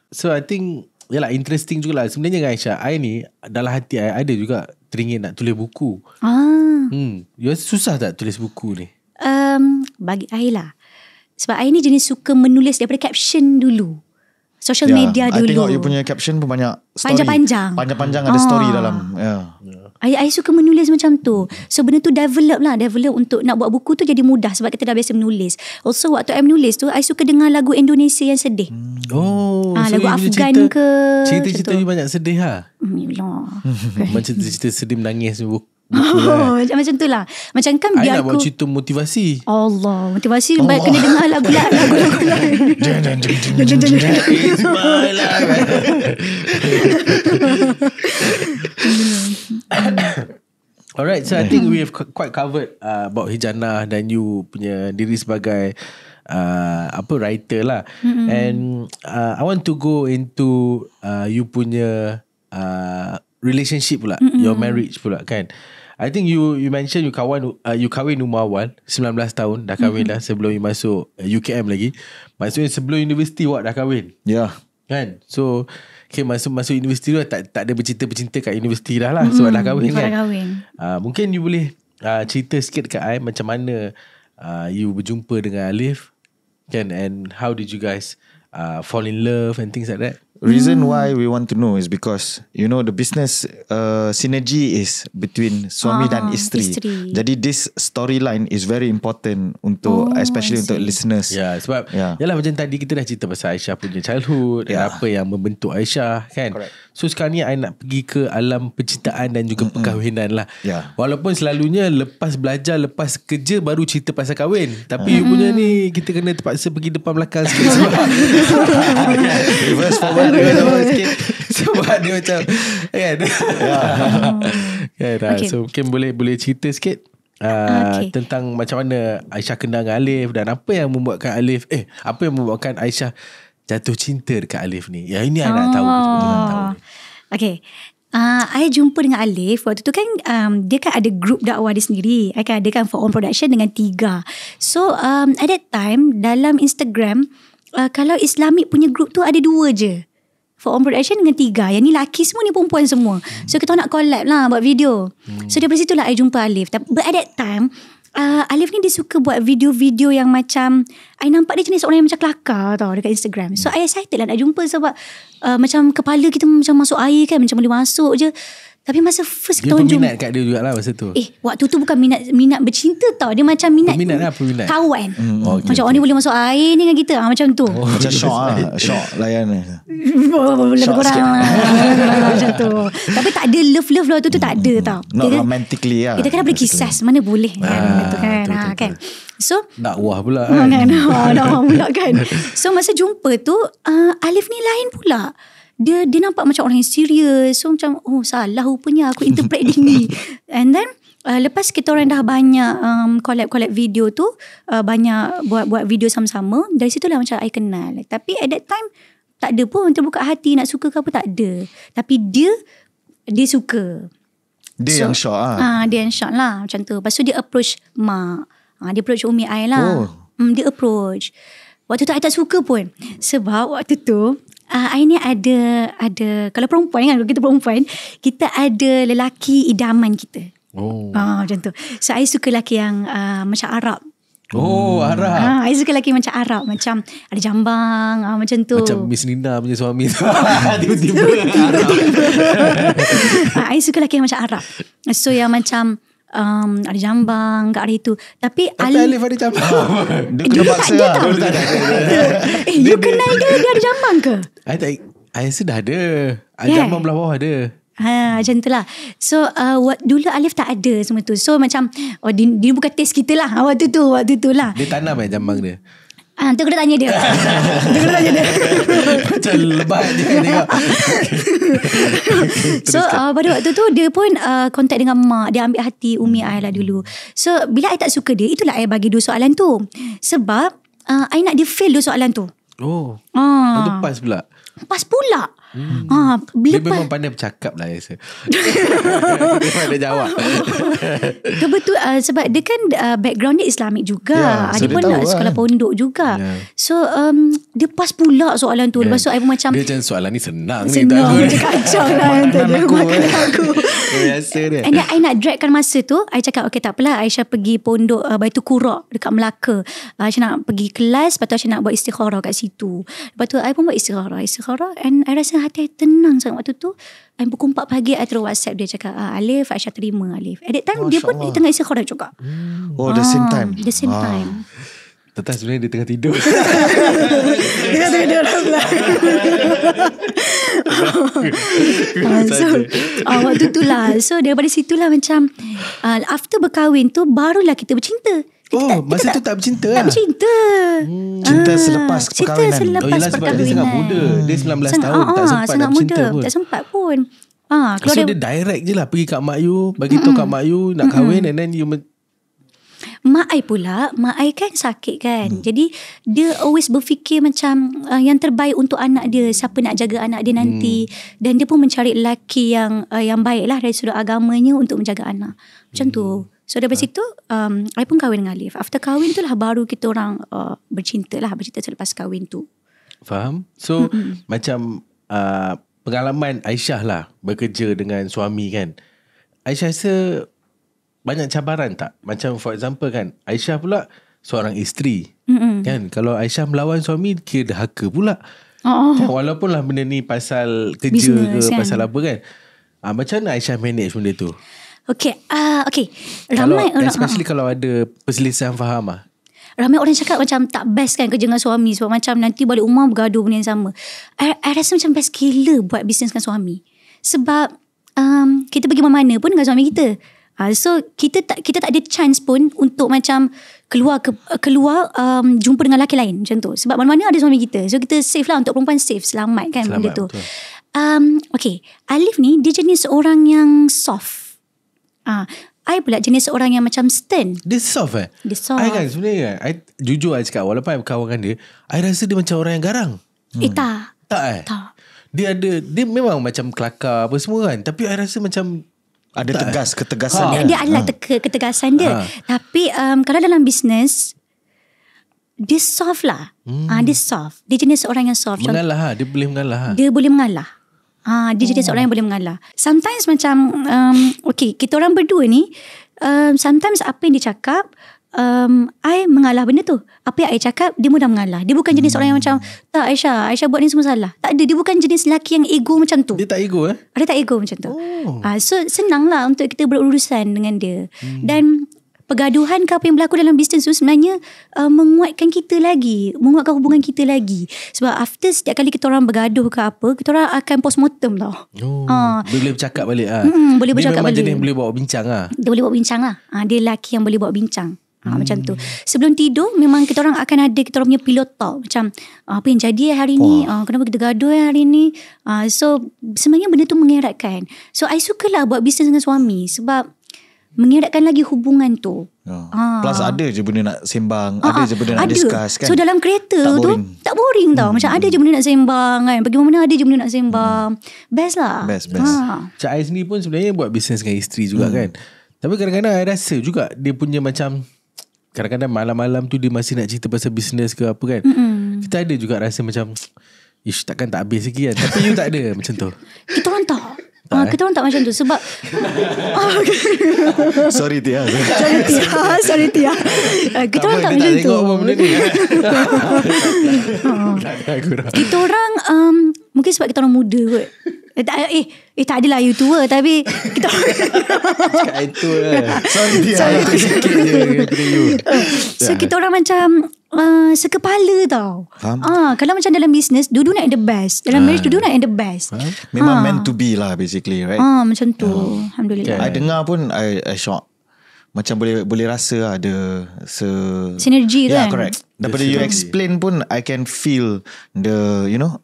So I think Yalah interesting juga lah Sebenarnya kan Aisyah I ni Dalam hati I ada juga Teringin nak tulis buku ah. hmm. You rasa susah tak tulis buku ni? Um, bagi I lah Sebab I ni jenis suka menulis Daripada caption dulu Social yeah. media dulu I tengok you punya caption pun banyak Panjang-panjang Panjang-panjang ada story ah. dalam yeah. Ayah, ayah suka menulis macam tu. So benda tu develop lah. Develop untuk nak buat buku tu jadi mudah sebab kita dah biasa menulis. Also waktu I menulis tu, I suka dengar lagu Indonesia yang sedih. Hmm. Oh. Ha, so lagu Afgan cerita, ke. Cerita-cerita ni banyak sedih lah. Ha? *laughs* Macam cerita sedih menangis buku. *laughs* Oh, eh. macam tu lah Macam kan biar aku nak buat cerita motivasi Allah Motivasi oh. Baik kena dengar lah Gula lah Gula gula Alright so I think we have quite covered uh, About Hijana Dan you punya Diri sebagai uh, Apa writer lah mm-hmm. And uh, I want to go into uh, You punya uh, Relationship pula mm-hmm. Your marriage pula kan I think you you mention you kawan uh, you kahwin Uma Awal 19 tahun dah kawin mm-hmm. dah sebelum you masuk UKM uh, lagi. masuk sebelum universiti awak dah kahwin. Ya. Yeah. Kan? So Okay masuk masuk universiti tu tak tak ada bercinta-bercinta kat universiti dah lah mm-hmm. sebab dah kahwin sebab kan. Dah kahwin. Uh, mungkin you boleh uh, cerita sikit kat I macam mana uh, you berjumpa dengan Alif kan and how did you guys uh, fall in love and things like that reason hmm. why we want to know is because you know the business uh, synergy is between suami ah, dan isteri. isteri. Jadi this storyline is very important untuk oh, especially untuk listeners. Yeah, sebab yeah. yalah macam tadi kita dah cerita pasal Aisyah punya childhood yeah. dan ya. apa yang membentuk Aisyah kan. Correct. So sekarang ni I nak pergi ke alam penciptaan dan juga mm-hmm. perkahwinan lah. Yeah. Walaupun selalunya lepas belajar, lepas kerja baru cerita pasal kahwin. Tapi mm-hmm. punya ni kita kena terpaksa pergi depan belakang sikit sebab *laughs* reverse forward reverse forward sebab dia macam kan. Yeah. Ya. *laughs* Kan, yeah, okay. So mungkin boleh boleh cerita sikit. Uh, okay. Tentang macam mana Aisyah kenal dengan Alif Dan apa yang membuatkan Alif Eh apa yang membuatkan Aisyah jatuh cinta dekat Alif ni? Ya ini oh. I nak tahu. Ah. Okay. Uh, I jumpa dengan Alif Waktu tu kan um, Dia kan ada grup dakwah dia sendiri I kan ada kan For own production Dengan tiga So um, At that time Dalam Instagram uh, Kalau Islamic punya grup tu Ada dua je For own production Dengan tiga Yang ni laki semua Ni perempuan semua So kita nak collab lah Buat video hmm. So daripada situ lah I jumpa Alif But at that time uh, Alif ni dia suka buat video-video yang macam I nampak dia jenis orang yang macam kelakar tau dekat Instagram So hmm. I excited lah nak jumpa sebab uh, Macam kepala kita macam masuk air kan Macam boleh masuk je tapi masa first dia tahun Dia peminat kat dia juga lah masa tu Eh waktu tu bukan minat Minat bercinta tau Dia macam minat Peminat lah peminat Kawan hmm, oh, okay, Macam okay. orang ni boleh masuk air ni dengan kita ha, Macam tu oh, Macam *laughs* shock lah Shock layan *laughs* oh, Lebih kurang *laughs* Macam tu Tapi tak ada love love lah tu, tu tak ada hmm. tau Not dia, romantically lah Kita kan ada kisah Mana boleh kan ah, kan, ah, kan. So Nak wah pula ah, kan, kan? Oh, Nak wah pula kan So masa jumpa tu ah, Alif ni lain pula dia dia nampak macam orang yang serius so macam oh salah rupanya aku interpret dia ni *laughs* and then uh, lepas kita orang dah banyak um, collab-collab video tu uh, banyak buat-buat video sama-sama dari situ lah macam I kenal tapi at that time tak ada pun terbuka hati nak suka ke apa tak ada tapi dia dia suka dia so, yang shock lah uh, dia yang shock lah macam tu lepas tu dia approach mak uh, dia approach umi I lah oh. Mm, dia approach Waktu tu I tak suka pun Sebab waktu tu Uh, ah, I ni ada ada kalau perempuan kan kalau kita perempuan kita ada lelaki idaman kita. Oh. Uh, macam tu. So I suka lelaki yang uh, macam Arab. Oh, hmm. Arab. Ha, I suka lelaki macam Arab. Macam ada jambang, ha, macam tu. Macam Miss Linda punya suami. *laughs* Tiba-tiba. tiba I suka lelaki macam Arab. So yang macam um, ada jambang kat hari itu. tapi, tapi Ali Alif ada jambang ah, eh, dia kena paksa lah. dia tak ada eh, you kenal dia dia ada jambang ke I tak I rasa dah ada yeah. jambang belah bawah ada Ha, macam itulah. So, uh, what, dulu Alif tak ada semua tu. So, macam, oh, dia, dia bukan taste kita lah. Ha, waktu tu, waktu tu lah. Dia tanam eh, jambang dia. Ah, tu kena tanya dia. *laughs* tu kena tanya dia. Macam lebat dia tengok. *laughs* so uh, pada waktu tu dia pun uh, contact dengan mak. Dia ambil hati Umi hmm. I lah dulu. So bila I tak suka dia, itulah I bagi dua soalan tu. Sebab uh, I nak dia fail dua soalan tu. Oh. Ah. Uh. Lepas pula. Pas pula. Hmm. Ah, dia lepas... memang pandai bercakap lah biasa. *laughs* dia pandai jawab. *laughs* Kebetul uh, sebab dia kan uh, background dia Islamik juga. Yeah, ya, so dia, dia pun nak lah. sekolah pondok juga. Yeah. So um, dia pas pula soalan tu. Yeah. Lepas tu saya pun macam. Dia macam soalan ni senang. Senang. Dia kacau lah. Makanan aku. *laughs* Dia, makanan aku. biasa dia. And then I nak dragkan masa tu. I cakap okay takpelah. Aisyah pergi pondok uh, ah, Baitu Kurok dekat Melaka. Aisyah uh, nak pergi kelas. Lepas tu Aisyah nak buat istikharah kat situ. Lepas tu I pun buat istikharah. Istikharah. And I rasa hati I tenang sangat waktu tu I pukul 4 pagi I terus whatsapp dia cakap ah, Alif Aisyah terima Alif At that time Masya dia pun Allah. tengah isi korang juga hmm. Oh the ah, same time The same ah. time Tetap sebenarnya dia tengah tidur *laughs* Dia tengah tidur dalam belakang *laughs* ah, So uh, Waktu tu lah So daripada situ lah macam uh, After berkahwin tu Barulah kita bercinta oh, eh, masa tak, tu tak bercinta Tak lah. bercinta. Hmm. Cinta ah, selepas cinta perkahwinan. Cinta selepas oh, yalah, sebab Dia sangat muda. Dia 19 tahun. tak ah, sempat nak bercinta pun. Tak sempat pun. Ah, so dia, direct je lah. Pergi kat mak you. Bagi tahu kat mak you nak kahwin. And then you... Men- mak ai pula, mak ai kan sakit kan. Hmm. Jadi dia always berfikir macam yang terbaik untuk anak dia, siapa nak jaga anak dia nanti hmm. dan dia pun mencari lelaki yang uh, yang baiklah dari sudut agamanya untuk menjaga anak. Macam tu. So daripada uh. situ um, I pun kahwin dengan Alif After kahwin tu lah Baru kita orang uh, Bercinta lah Bercinta selepas kahwin tu Faham So Macam uh, Pengalaman Aisyah lah Bekerja dengan suami kan Aisyah rasa Banyak cabaran tak Macam for example kan Aisyah pula Seorang isteri Mm-mm. Kan Kalau Aisyah melawan suami Kira dah dahaka pula Oh. Kan, walaupun lah benda ni pasal kerja Business, ke kan? pasal apa kan. Ah, macam mana Aisyah manage benda tu? Okay, uh, okay. Ramai kalau, orang. Especially uh, kalau ada perselisihan faham lah. Ramai orang cakap macam tak best kan kerja dengan suami. Sebab macam nanti balik rumah bergaduh benda yang sama. I, I rasa macam best gila buat bisnes dengan suami. Sebab um, kita pergi mana-mana pun dengan suami kita. Uh, so kita tak kita tak ada chance pun untuk macam keluar ke, keluar um, jumpa dengan lelaki lain macam tu. Sebab mana-mana ada suami kita. So kita safe lah untuk perempuan safe. Selamat kan selamat, benda tu. Um, okay. Alif ni dia jenis orang yang soft. Ah, ha. I pula jenis orang yang macam stern. Dia soft eh? Dia soft. I kan sebenarnya kan, I, jujur I cakap, walaupun I berkawan dengan dia, I rasa dia macam orang yang garang. Eh, hmm. Eh tak. Tak eh? Tak. Dia ada, dia memang macam kelakar apa semua kan. Tapi I rasa macam, ada tak. Eh? tegas, ketegasan ha. dia. Dia adalah ha. teke, ketegasan dia. Ha. Tapi um, kalau dalam bisnes, dia soft lah. Hmm. Ha, dia soft. Dia jenis orang yang soft. Mengalah ha. dia boleh mengalah lah. Dia boleh mengalah. Ha, dia hmm. jadi seorang yang boleh mengalah. Sometimes macam, um, okay, kita orang berdua ni, um, sometimes apa yang dia cakap, um, I mengalah benda tu. Apa yang I cakap, dia mudah mengalah. Dia bukan jenis hmm. orang yang hmm. macam, tak Aisyah, Aisyah buat ni semua salah. Tak ada, dia bukan jenis lelaki yang ego macam tu. Dia tak ego eh? Dia tak ego macam tu. Oh. Ha, so, senanglah untuk kita berurusan dengan dia. Hmm. Dan, Pegaduhan ke apa yang berlaku dalam bisnes tu sebenarnya uh, menguatkan kita lagi menguatkan hubungan kita lagi sebab after setiap kali kita orang bergaduh ke apa kita orang akan postmortem tau oh, ha. dia boleh bercakap balik ha. hmm, boleh bercakap dia memang balik. boleh bawa bincang ha. dia boleh bawa bincang lah ha. dia lelaki yang boleh bawa bincang Ha, hmm. macam tu. Sebelum tidur memang kita orang akan ada kita orang punya pilot talk macam ah, apa yang jadi hari ni, uh, kenapa kita gaduh hari ni. so sebenarnya benda tu mengeratkan. So I sukalah buat bisnes dengan suami sebab mengeratkan lagi hubungan tu. Oh. Ah. Plus ada je benda nak sembang, ah, ada ah, je benda nak ada. discuss kan. So dalam kereta tak tu boring. tak boring tau. Hmm. Macam ada hmm. je benda nak sembang kan. Pergi mana ada je benda nak sembang. Hmm. Best lah. Best, best. Ah. Ha. Macam I sendiri pun sebenarnya buat bisnes dengan isteri juga hmm. kan. Tapi kadang-kadang I rasa juga dia punya macam kadang-kadang malam-malam tu dia masih nak cerita pasal bisnes ke apa kan. Hmm. Kita ada juga rasa macam Ish takkan tak habis lagi kan Tapi you tak ada macam tu Kita orang tak ah, kita orang tak macam eh? tu sebab Sorry Tia. sorry Tia, sorry Tia. kita orang tak, macam tu. kita orang um, mungkin sebab kita orang muda kot. Eh tak, eh, eh tak adalah you tua tapi kita orang Cakap itu lah. Eh. Sorry Tia. Sorry. Lah, So ya. kita orang macam Ah, sekepala tau. Faham? Ah, kalau macam dalam business, dulu nak at the best. Dalam ah. marriage, dulu nak at the best. Huh? Memang ah. meant to be lah basically, right? Ah, macam tu. Oh. Alhamdulillah. Okay. I dengar pun, I, I shock. Macam boleh boleh rasa lah ada se... Sinergi yeah, kan? Yeah, correct. Daripada you explain pun, I can feel the, you know,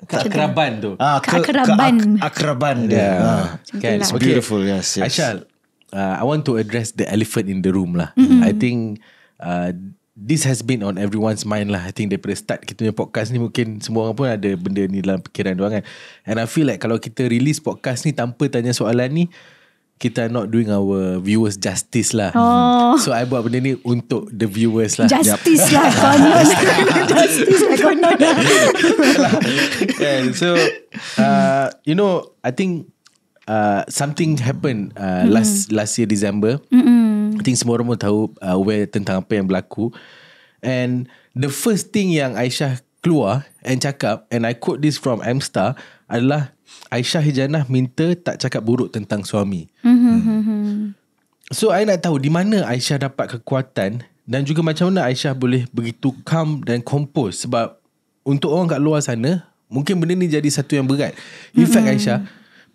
Keakraban tu. Ah, ke, keakraban. Keakraban dia. Yeah. Ah. It's kan, lah. okay. beautiful, yes. yes. Aisyah, uh, I want to address the elephant in the room lah. Mm-hmm. I think uh, this has been on everyone's mind lah. I think daripada start kita punya podcast ni mungkin semua orang pun ada benda ni dalam fikiran dia kan. And I feel like kalau kita release podcast ni tanpa tanya soalan ni, kita not doing our viewers justice lah. Oh. So I buat benda ni untuk the viewers lah. Justice yep. lah. *laughs* justice lah. Konon. And *laughs* so, uh, you know, I think uh, something happened uh, mm-hmm. last last year December. Mm-hmm. I think semua orang pun tahu uh, aware tentang apa yang berlaku. And the first thing yang Aisyah keluar and cakap, and I quote this from Amstar, adalah Aisyah Hijanah minta tak cakap buruk tentang suami. Hmm. So, I nak tahu di mana Aisyah dapat kekuatan dan juga macam mana Aisyah boleh begitu calm dan compose sebab untuk orang kat luar sana, mungkin benda ni jadi satu yang berat. In fact, mm-hmm. Aisyah,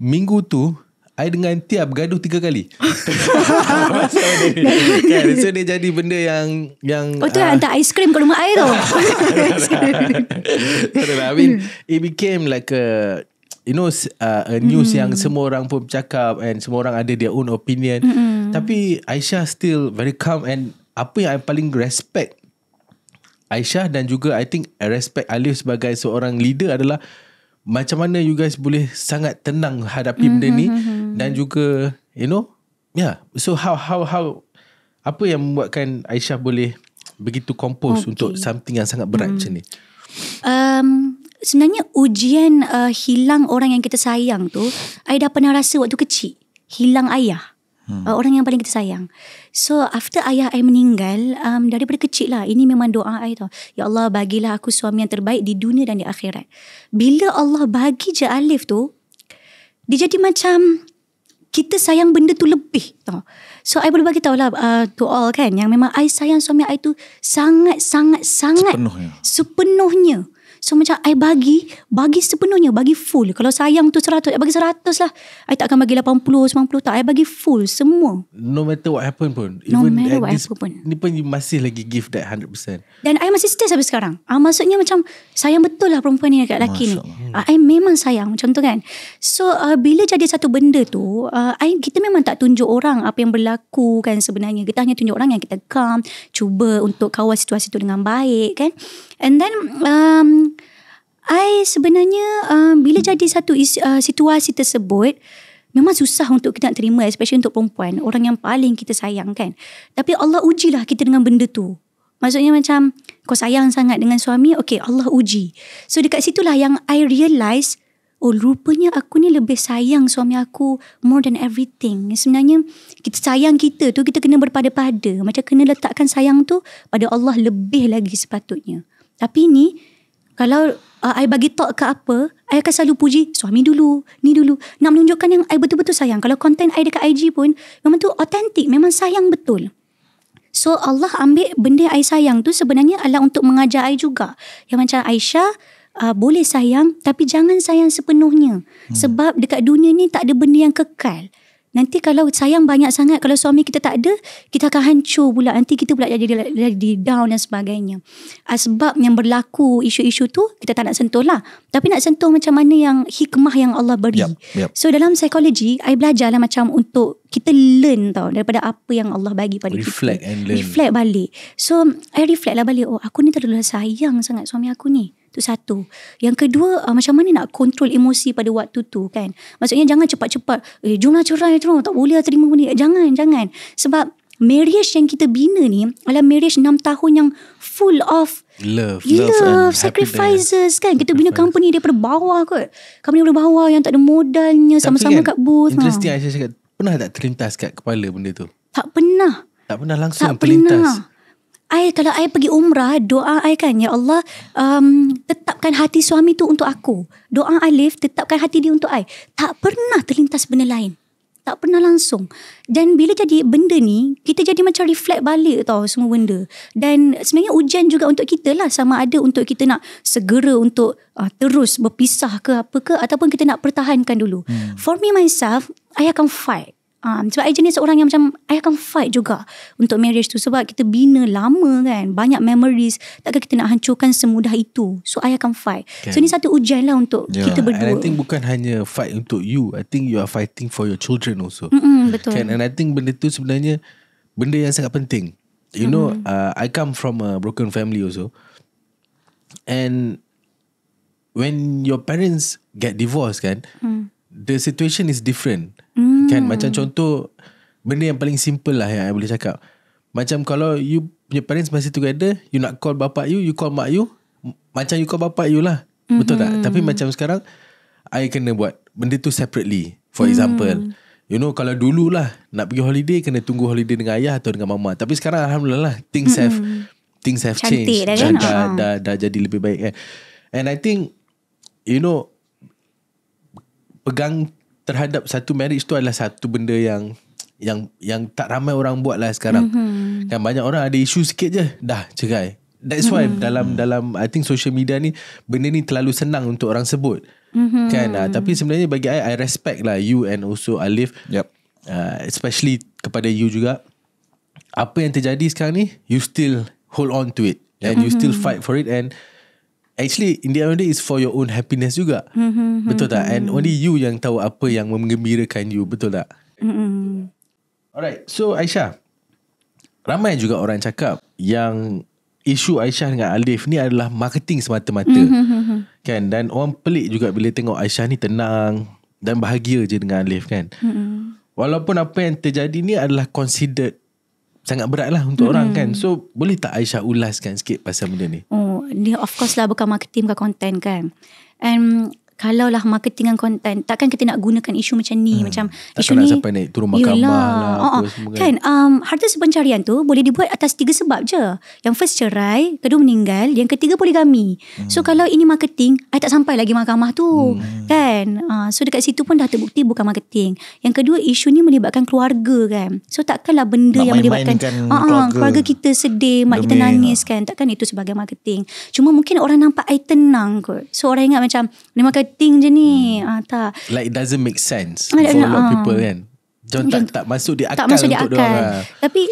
minggu tu, I dengan Tia ah, bergaduh tiga kali. *laughs* kan? so dia jadi benda yang yang Oh tu uh, hantar aiskrim ke rumah I tu. *laughs* Lah, I mean it became like a You know uh, a news mm. yang semua orang pun cakap and semua orang ada their own opinion mm. tapi Aisyah still very calm and apa yang I paling respect Aisyah dan juga I think I respect Alif sebagai seorang leader adalah macam mana you guys boleh sangat tenang hadapi mm-hmm. benda ni mm-hmm. mm-hmm, mm-hmm dan hmm. juga you know yeah so how how how apa yang membuatkan Aisyah boleh begitu kompos okay. untuk something yang sangat berat hmm. macam ni um sebenarnya ujian uh, hilang orang yang kita sayang tu I dah pernah rasa waktu kecil hilang ayah hmm. uh, orang yang paling kita sayang so after ayah I meninggal um daripada kecil lah ini memang doa I tau ya Allah bagilah aku suami yang terbaik di dunia dan di akhirat bila Allah bagi je Alif tu dia jadi macam kita sayang benda tu lebih tau. So I boleh bagi tahu lah uh, to all kan yang memang I sayang suami I tu sangat sangat sangat sepenuhnya. sepenuhnya. So macam I bagi Bagi sepenuhnya Bagi full Kalau sayang tu seratus, I bagi seratus lah I takkan bagi lapan puluh, 80 puluh. tak I bagi full Semua No matter what happen pun No even matter what this, happen pun Ni pun you masih lagi Give that hundred percent. Dan I masih stay sampai sekarang uh, Maksudnya macam Sayang betul lah perempuan ni Dekat lelaki ni uh, I memang sayang Macam tu kan So uh, bila jadi satu benda tu uh, I, Kita memang tak tunjuk orang Apa yang berlaku kan sebenarnya Kita hanya tunjuk orang Yang kita calm Cuba untuk kawal situasi tu Dengan baik kan And then um I sebenarnya uh, bila jadi satu isi, uh, situasi tersebut memang susah untuk kita terima especially untuk perempuan orang yang paling kita sayang kan. Tapi Allah ujilah kita dengan benda tu. Maksudnya macam kau sayang sangat dengan suami, okay Allah uji. So dekat situlah yang I realize Oh rupanya aku ni lebih sayang suami aku more than everything. Sebenarnya kita sayang kita tu kita kena berpada-pada. Macam kena letakkan sayang tu pada Allah lebih lagi sepatutnya. Tapi ni kalau uh, I bagi talk ke apa, I akan selalu puji suami dulu, ni dulu. Nak menunjukkan yang I betul-betul sayang. Kalau content I dekat IG pun, memang tu authentic, memang sayang betul. So Allah ambil benda yang I sayang tu sebenarnya adalah untuk mengajar I juga. Yang macam Aisyah, uh, boleh sayang tapi jangan sayang sepenuhnya. Hmm. Sebab dekat dunia ni tak ada benda yang kekal. Hmm. Nanti kalau sayang banyak sangat kalau suami kita tak ada, kita akan hancur pula. Nanti kita pula jadi jadi down dan sebagainya. Ah, sebab yang berlaku isu-isu tu kita tak nak sentuh lah. Tapi nak sentuh macam mana yang hikmah yang Allah beri. Yep, yep. So dalam psikologi, I belajar lah macam untuk kita learn tau daripada apa yang Allah bagi pada reflect kita. Reflect and learn. Reflect balik. So I reflect lah balik, oh aku ni terlalu sayang sangat suami aku ni. Itu satu. Yang kedua, uh, macam mana nak kontrol emosi pada waktu tu kan? Maksudnya jangan cepat-cepat, eh jumlah cerai tu eh, tak boleh lah terima benda. Eh, jangan, jangan. Sebab marriage yang kita bina ni adalah marriage enam tahun yang full of love, love, love sacrifices kan. Kita bina company daripada bawah kot. Company daripada bawah yang tak ada modalnya sama-sama kan, kat booth. Ha. Interesting ha. Aisyah cakap, pernah tak terlintas kat kepala benda tu? Tak pernah. Tak pernah langsung tak terlintas. Pernah. I, kalau saya pergi umrah, doa saya kan, Ya Allah, um, tetapkan hati suami tu untuk aku. Doa Alif, tetapkan hati dia untuk saya. Tak pernah terlintas benda lain. Tak pernah langsung. Dan bila jadi benda ni, kita jadi macam reflect balik tau semua benda. Dan sebenarnya ujian juga untuk kita lah. Sama ada untuk kita nak segera untuk uh, terus berpisah ke apa ke ataupun kita nak pertahankan dulu. Hmm. For me myself, I akan fight. Um, sebab I jenis seorang yang macam I akan fight juga Untuk marriage tu Sebab kita bina lama kan Banyak memories Takkan kita nak hancurkan Semudah itu So I akan fight okay. So kan. ni satu ujian lah Untuk yeah. kita berdua And I think bukan hanya Fight untuk you I think you are fighting For your children also mm-hmm, Betul okay. And I think benda tu sebenarnya Benda yang sangat penting You mm-hmm. know uh, I come from a broken family also And When your parents Get divorced kan mm. The situation is different Hmm. Kan macam contoh benda yang paling simple lah yang I boleh cakap. Macam kalau you your parents masih together, you nak call bapak you, you call mak you, macam you call bapak you lah. Mm-hmm. Betul tak? Tapi macam sekarang I kena buat benda tu separately. For hmm. example, hmm. You know kalau dulu lah nak pergi holiday kena tunggu holiday dengan ayah atau dengan mama. Tapi sekarang alhamdulillah lah things hmm. have mm-hmm. things have Cantik changed. Dah, dah, uh dah, ah. dah dah jadi lebih baik kan. And I think you know pegang terhadap satu marriage tu adalah satu benda yang yang yang tak ramai orang buat lah sekarang. Mm-hmm. Kan banyak orang ada isu sikit je dah cerai. That's why mm-hmm. dalam dalam I think social media ni benda ni terlalu senang untuk orang sebut. Mm-hmm. Kan uh, tapi sebenarnya bagi I I respect lah you and also Alif. Yep. Uh, ah, especially kepada you juga. Apa yang terjadi sekarang ni you still hold on to it and mm-hmm. you still fight for it and actually in the end of the day it's for your own happiness juga mm-hmm. betul tak and only you yang tahu apa yang mengembirakan you betul tak mm-hmm. alright so Aisyah ramai juga orang cakap yang isu Aisyah dengan Alif ni adalah marketing semata-mata mm-hmm. kan dan orang pelik juga bila tengok Aisyah ni tenang dan bahagia je dengan Alif kan mm-hmm. walaupun apa yang terjadi ni adalah considered sangat berat lah untuk hmm orang kan. So boleh tak Aisyah ulaskan sikit pasal benda ni? Oh, ni of course lah bukan marketing bukan content kan. And kalaulah marketing dan content takkan kita nak gunakan isu macam ni hmm. macam takkan isu nak ni sampai naik turun mahkamah yelah. lah uh-uh. kan um, harta sepencarian tu boleh dibuat atas tiga sebab je yang first cerai kedua meninggal yang ketiga poligami hmm. so kalau ini marketing I tak sampai lagi mahkamah tu hmm. kan uh, so dekat situ pun dah terbukti bukan marketing yang kedua isu ni melibatkan keluarga kan so takkanlah benda nak yang melibatkan uh-uh, keluarga. keluarga kita sedih mak kita nangis kan takkan itu sebagai marketing cuma mungkin orang nampak I tenang kot so orang ingat macam ni makan setting je ni hmm. ah, tak. Like it doesn't make sense ah, For know, a lot of uh. people kan Jom tak, tak masuk di akal Tak masuk di akal, Lah. Tapi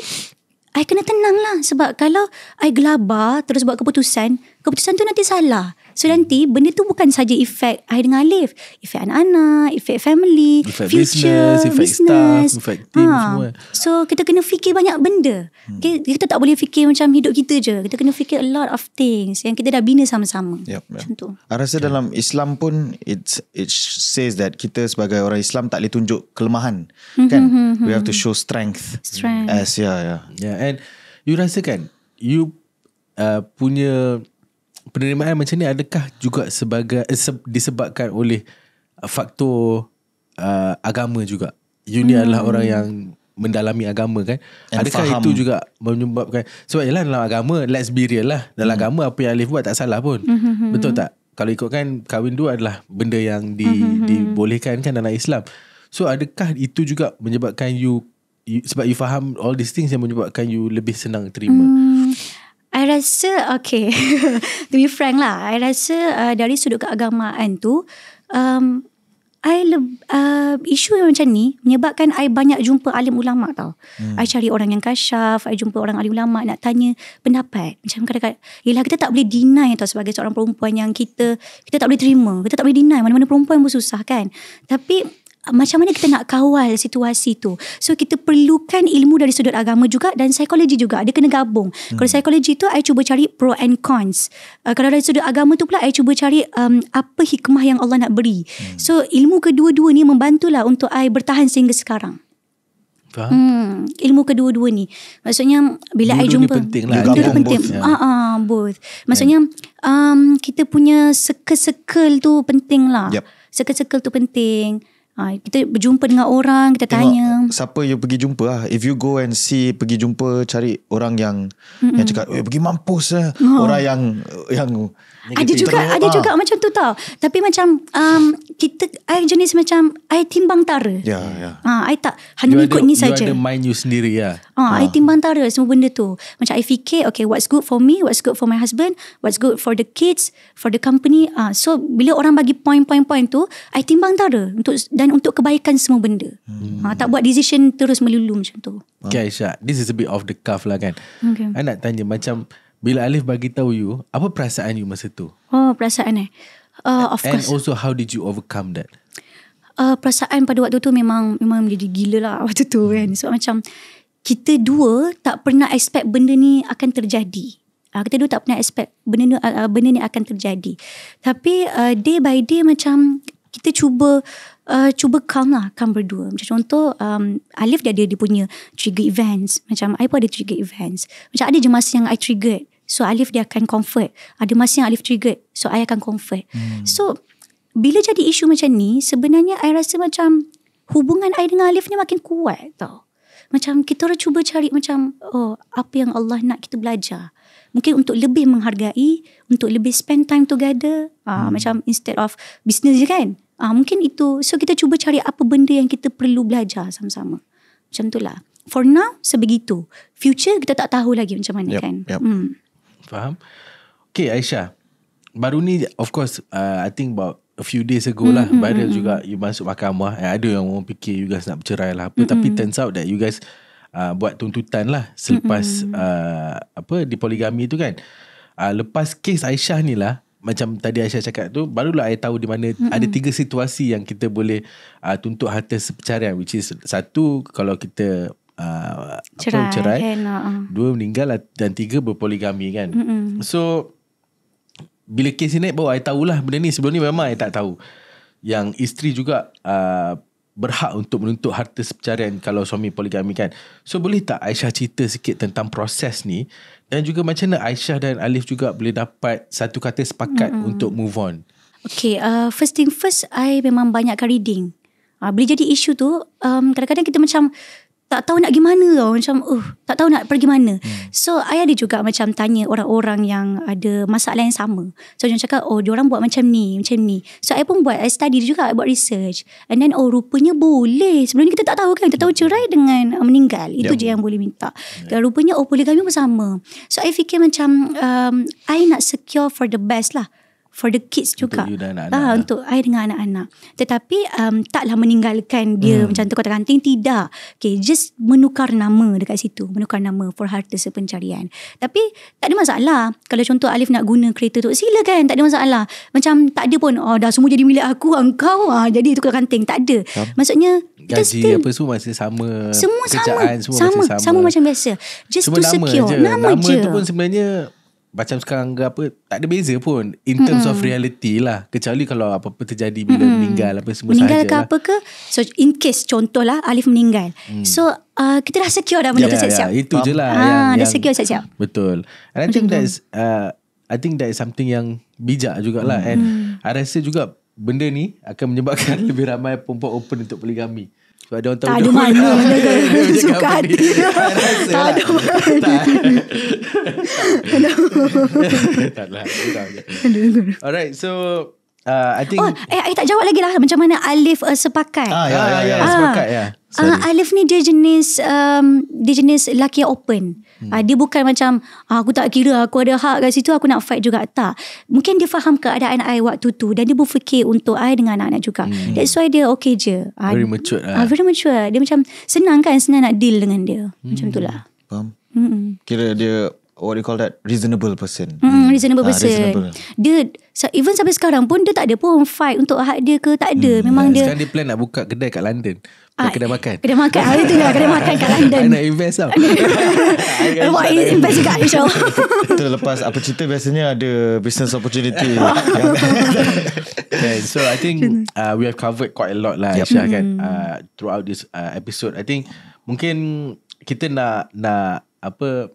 I kena tenang lah Sebab kalau I gelabah Terus buat keputusan keputusan tu nanti salah. So nanti benda tu bukan saja efek I dengan Alif. Efek anak-anak, efek family, effect future, business, effect business. staff, efek team ha. semua. So kita kena fikir banyak benda. Hmm. Okay? Kita tak boleh fikir macam hidup kita je. Kita kena fikir a lot of things yang kita dah bina sama-sama. Yep, yep. Macam tu. rasa okay. Ya. dalam Islam pun it, it says that kita sebagai orang Islam tak boleh tunjuk kelemahan. Hmm, kan? Hmm, hmm, We have to show strength. Strength. As, yeah, yeah. yeah. And you rasa kan, you uh, punya penerimaan macam ni adakah juga sebagai eh, disebabkan oleh faktor uh, agama juga. You ni hmm. adalah orang yang mendalami agama kan. And adakah faham. itu juga menyebabkan sebab ialah dalam agama let's be real lah. Dalam hmm. agama apa yang Alif buat tak salah pun. Hmm. hmm, hmm Betul hmm. tak? Kalau ikut kan kahwin dua adalah benda yang di hmm. dibolehkan kan dalam Islam. So adakah itu juga menyebabkan you, you sebab you faham all these things yang menyebabkan you lebih senang terima. Hmm. I rasa okay *laughs* to be frank lah I rasa uh, dari sudut keagamaan tu um, I uh, isu yang macam ni menyebabkan I banyak jumpa alim ulama tau. Hmm. I cari orang yang kasyaf, I jumpa orang alim ulama nak tanya pendapat. Macam kadang-kadang, yelah kita tak boleh deny tau sebagai seorang perempuan yang kita kita tak boleh terima. Kita tak boleh deny mana-mana perempuan pun susah kan. Tapi macam mana kita nak kawal situasi tu so kita perlukan ilmu dari sudut agama juga dan psikologi juga dia kena gabung hmm. kalau psikologi tu saya cuba cari pro and cons uh, kalau dari sudut agama tu pula saya cuba cari um, apa hikmah yang Allah nak beri hmm. so ilmu kedua-dua ni membantulah untuk saya bertahan sehingga sekarang Hmm, ilmu kedua-dua ni maksudnya bila saya jumpa penting lah. dulu penting ya. ah, ah ya. uh-uh, both maksudnya um, kita punya circle-circle tu penting lah yep. circle-circle tu penting Ha, kita berjumpa dengan orang, kita Tengok tanya. Siapa yang pergi jumpa lah. If you go and see, pergi jumpa, cari orang yang Mm-mm. yang cakap, eh, pergi mampus lah. Oh. Orang yang yang ada juga terlupa. ada juga ah. macam tu tau tapi macam um, kita I jenis macam I timbang tara ya yeah, ya yeah. ah I tak hanya you ikut ni saja you ada mind you sendiri ya ah, ah I timbang tara semua benda tu macam I fikir okay what's good for me what's good for my husband what's good for the kids for the company ah so bila orang bagi point point point tu I timbang tara untuk dan untuk kebaikan semua benda hmm. ah tak buat decision terus melulu macam tu okay Aisyah this is a bit off the cuff lah kan okay. I nak tanya macam bila Alif bagi tahu you, apa perasaan you masa tu? Oh, perasaan eh. Uh, of And course. And also how did you overcome that? Uh, perasaan pada waktu tu memang memang menjadi gila lah *laughs* waktu tu hmm. kan. Sebab so, macam kita dua tak pernah expect benda ni akan terjadi. Uh, kita dua tak pernah expect benda ni, uh, benda ni akan terjadi. Tapi uh, day by day macam kita cuba uh, cuba calm lah, calm berdua. Macam contoh, um, Alif dia ada dia punya trigger events. Macam I pun ada trigger events. Macam ada je masa yang I trigger. So Alif dia akan convert. Ada masa yang Alif triggered. So I akan convert. Hmm. So bila jadi isu macam ni, sebenarnya I rasa macam hubungan I dengan Alif ni makin kuat tau. Macam kita orang cuba cari macam oh, apa yang Allah nak kita belajar. Mungkin untuk lebih menghargai, untuk lebih spend time together. Ah, hmm. Uh, macam instead of business je kan. Uh, mungkin itu. So kita cuba cari apa benda yang kita perlu belajar sama-sama. Macam itulah. For now, sebegitu. Future kita tak tahu lagi macam mana yep, kan. Yep. Hmm. Faham? Okay Aisyah. Baru ni of course uh, I think about a few days ago lah mm-hmm. viral mm-hmm. juga you masuk mahkamah. Eh, ada yang orang fikir you guys nak bercerai lah apa mm-hmm. tapi turns out that you guys uh, buat tuntutan lah selepas mm-hmm. uh, apa di poligami tu kan. Uh, lepas kes Aisyah ni lah macam tadi Aisyah cakap tu barulah saya tahu di mana mm-hmm. ada tiga situasi yang kita boleh uh, tuntut harta sepercarian which is satu kalau kita uh, ah, cerai, apa, cerai. Kan, ah, ah. dua meninggal dan tiga berpoligami kan Mm-mm. so bila kes ini baru saya tahulah benda ni sebelum ni memang saya tak tahu yang isteri juga uh, berhak untuk menuntut harta sepercarian kalau suami poligami kan so boleh tak Aisyah cerita sikit tentang proses ni dan juga macam mana Aisyah dan Alif juga boleh dapat satu kata sepakat Mm-mm. untuk move on Okay, uh, first thing first, I memang banyakkan reading. Uh, boleh jadi isu tu, um, kadang-kadang kita macam, tak tahu nak gimana mana tau macam uh tak tahu nak pergi mana hmm. so I ada juga macam tanya orang-orang yang ada masalah yang sama so dia cakap oh orang buat macam ni macam ni so I pun buat I study juga I buat research and then oh rupanya boleh sebelum ni kita tak tahu kan kita tahu hmm. cerai dengan uh, meninggal itu yeah. je yang boleh minta yeah. rupanya oh boleh kami bersama. so I fikir macam um, I nak secure for the best lah for the kids juga. You anak-anak. Ah, lah. untuk I dengan anak-anak. Tetapi um, taklah meninggalkan dia hmm. macam tu kata kanting tidak. Okay, just menukar nama dekat situ, menukar nama for harta sepencarian. Tapi tak ada masalah. Kalau contoh Alif nak guna kereta tu, silakan, tak ada masalah. Macam tak ada pun oh dah semua jadi milik aku, ah, engkau ah jadi tukar kanting, tak ada. Ha? Maksudnya Gaji still, apa semua masih sama Semua sama, semua sama, macam sama. sama macam biasa Just Cuma to secure Nama Nama, nama je. tu pun sebenarnya macam sekarang ke apa tak ada beza pun in terms mm-hmm. of reality lah kecuali kalau apa-apa terjadi bila mm-hmm. meninggal apa semua meninggal ke lah. apa ke so in case contoh lah, Alif meninggal mm. so uh, kita dah secure dah benda yeah, tu yeah, ya, siap-siap yeah, itu je lah ah, yang, dah secure siap-siap betul and I think mm-hmm. uh, I think that is something yang bijak jugalah mm-hmm. and mm. I rasa juga benda ni akan menyebabkan *laughs* lebih ramai perempuan open untuk poligami sebab dia orang tahu Tak ada mana *laughs* dia, dia, Suka hati Tak ada lah. mana Tak lah Alright so Uh, I think oh, eh, I tak jawab lagi lah macam mana Alif uh, sepakat. Ah, ya, ya, ya, ya, sepakat ya. Yeah. Ah, alif ni dia jenis um, dia jenis laki open. Hmm. Uh, dia bukan macam uh, aku tak kira aku ada hak kat situ aku nak fight juga tak. Mungkin dia faham keadaan I waktu tu dan dia berfikir untuk I dengan anak-anak juga. Hmm. That's why dia okay je. Ah, very mature lah. Uh, very mature. Dia macam senang kan senang nak deal dengan dia. Hmm. Macam itulah. Faham. Hmm. Kira dia what you call that reasonable person hmm, hmm. reasonable ha, person reasonable. dia even sampai sekarang pun dia tak ada pun fight untuk hak dia ke tak ada hmm. memang ha, dia sekarang dia plan nak buka kedai kat London Ah, kedai makan Kedai makan Hari ah, tu lah Kedai makan kat *laughs* London I nak invest tau *laughs* *laughs* Buat invest, invest juga InsyaAllah Itu lepas Apa cerita biasanya Ada business opportunity okay, So I think uh, We have covered quite a lot lah yep. kan hmm. uh, Throughout this uh, episode I think Mungkin Kita nak Nak Apa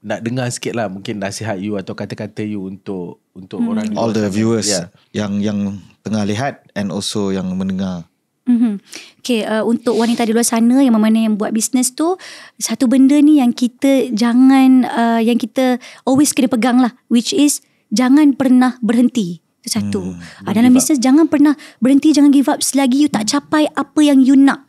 nak dengar sikit lah mungkin nasihat you atau kata-kata you untuk untuk mm orang all the sana. viewers yeah. yang yang tengah lihat and also yang mendengar. Mm-hmm. Okay, uh, untuk wanita di luar sana yang mana yang buat bisnes tu satu benda ni yang kita jangan uh, yang kita always kena pegang lah, which is jangan pernah berhenti itu satu. Hmm, uh, dalam bisnes jangan pernah berhenti, jangan give up selagi you tak capai apa yang you nak.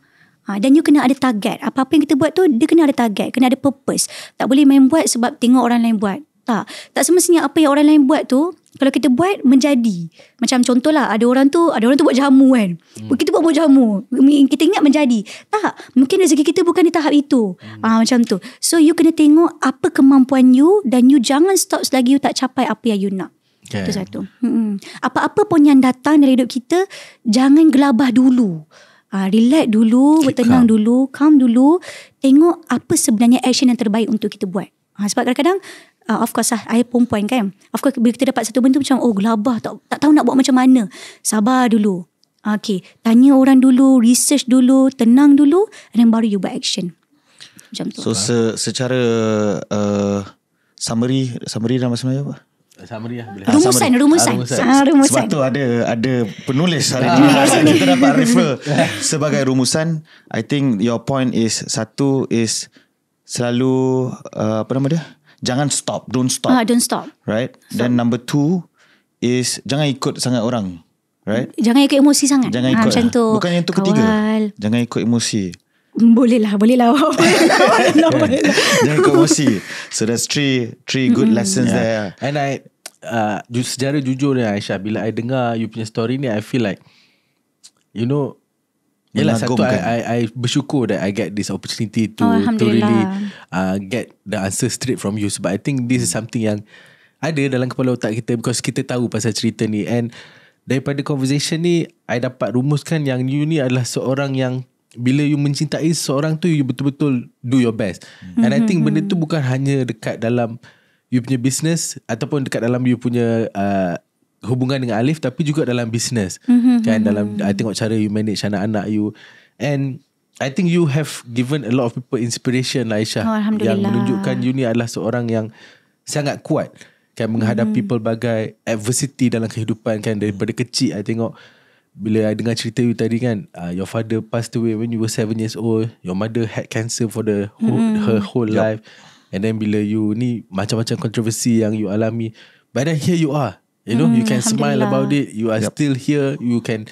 Ha, dan you kena ada target. Apa-apa yang kita buat tu, dia kena ada target. Kena ada purpose. Tak boleh main buat sebab tengok orang lain buat. Tak. Tak semestinya apa yang orang lain buat tu, kalau kita buat, menjadi. Macam contohlah, ada orang tu ada orang tu buat jamu kan. Hmm. Kita buat, buat jamu. Kita ingat menjadi. Tak. Mungkin rezeki kita bukan di tahap itu. Hmm. Ha, macam tu. So, you kena tengok apa kemampuan you dan you jangan stop selagi you tak capai apa yang you nak. Okay. Itu satu. Hmm. Apa-apa pun yang datang dari hidup kita, jangan gelabah dulu. Uh, relax dulu, Keep bertenang calm. dulu, calm dulu. Tengok apa sebenarnya action yang terbaik untuk kita buat. Uh, sebab kadang-kadang, uh, of course lah, saya perempuan kan. Of course, bila kita dapat satu benda macam, oh gelabah, tak, tak tahu nak buat macam mana. Sabar dulu. Okay, tanya orang dulu, research dulu, tenang dulu, and then baru you buat action. Macam tu. So, se- secara uh, summary, summary dalam bahasa Melayu apa? summary lah boleh. Ah, rumusan, rumusan. Ah, rumusan. Ah, rumusan. Sebab tu ada ada penulis hari ah, ni. Kita dapat refer sebagai rumusan. I think your point is satu is selalu uh, apa nama dia? Jangan stop, don't stop. Ah, don't stop. Right? Then number two is jangan ikut sangat orang. Right? Jangan ikut emosi sangat. Jangan ah, ikut. Macam lah. tu. Bukan yang tu ketiga. Kawal. Jangan ikut emosi. Hmm, boleh lah, lah. *laughs* lah *laughs* boleh lah. Jangan ikut emosi. So there's three three good mm-hmm. lessons yeah. there. And I uh, Secara jujur ni Aisyah Bila I dengar You punya story ni I feel like You know Yelah satu I, I, I bersyukur That I get this opportunity To, oh, to really uh, Get the answer straight from you Sebab I think This is something yang Ada dalam kepala otak kita Because kita tahu Pasal cerita ni And Daripada conversation ni I dapat rumuskan Yang you ni adalah Seorang yang bila you mencintai seorang tu you betul-betul do your best. Mm-hmm. And I mm-hmm. think benda tu bukan hanya dekat dalam you punya business ataupun dekat dalam you punya uh, hubungan dengan Alif tapi juga dalam business mm-hmm. kan mhm. dalam I tengok cara you manage anak-anak you and I think you have given a lot of people inspiration lah Aisyah oh, yang menunjukkan you ni adalah seorang yang sangat kuat kan menghadapi mm pelbagai adversity dalam kehidupan kan daripada kecil I tengok bila I dengar cerita you tadi kan uh, your father passed away when you were 7 years old your mother had cancer for the whole, mm her whole yep. life And then bila you ni macam-macam kontroversi yang you alami, but then here you are. You know, mm, you hmm, can smile about it. You are yep. still here. You can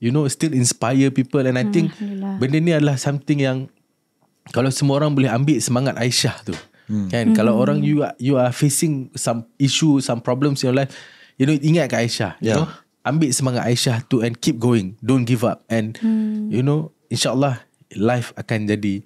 you know still inspire people and I mm, think benda ni adalah something yang kalau semua orang boleh ambil semangat Aisyah tu. Mm. Kan? Mm. Kalau hmm. orang you are, you are facing some issue, some problems in your life, you know ingat kat Aisyah, yeah. you know? Ambil semangat Aisyah tu and keep going. Don't give up and mm. you know insyaallah life akan jadi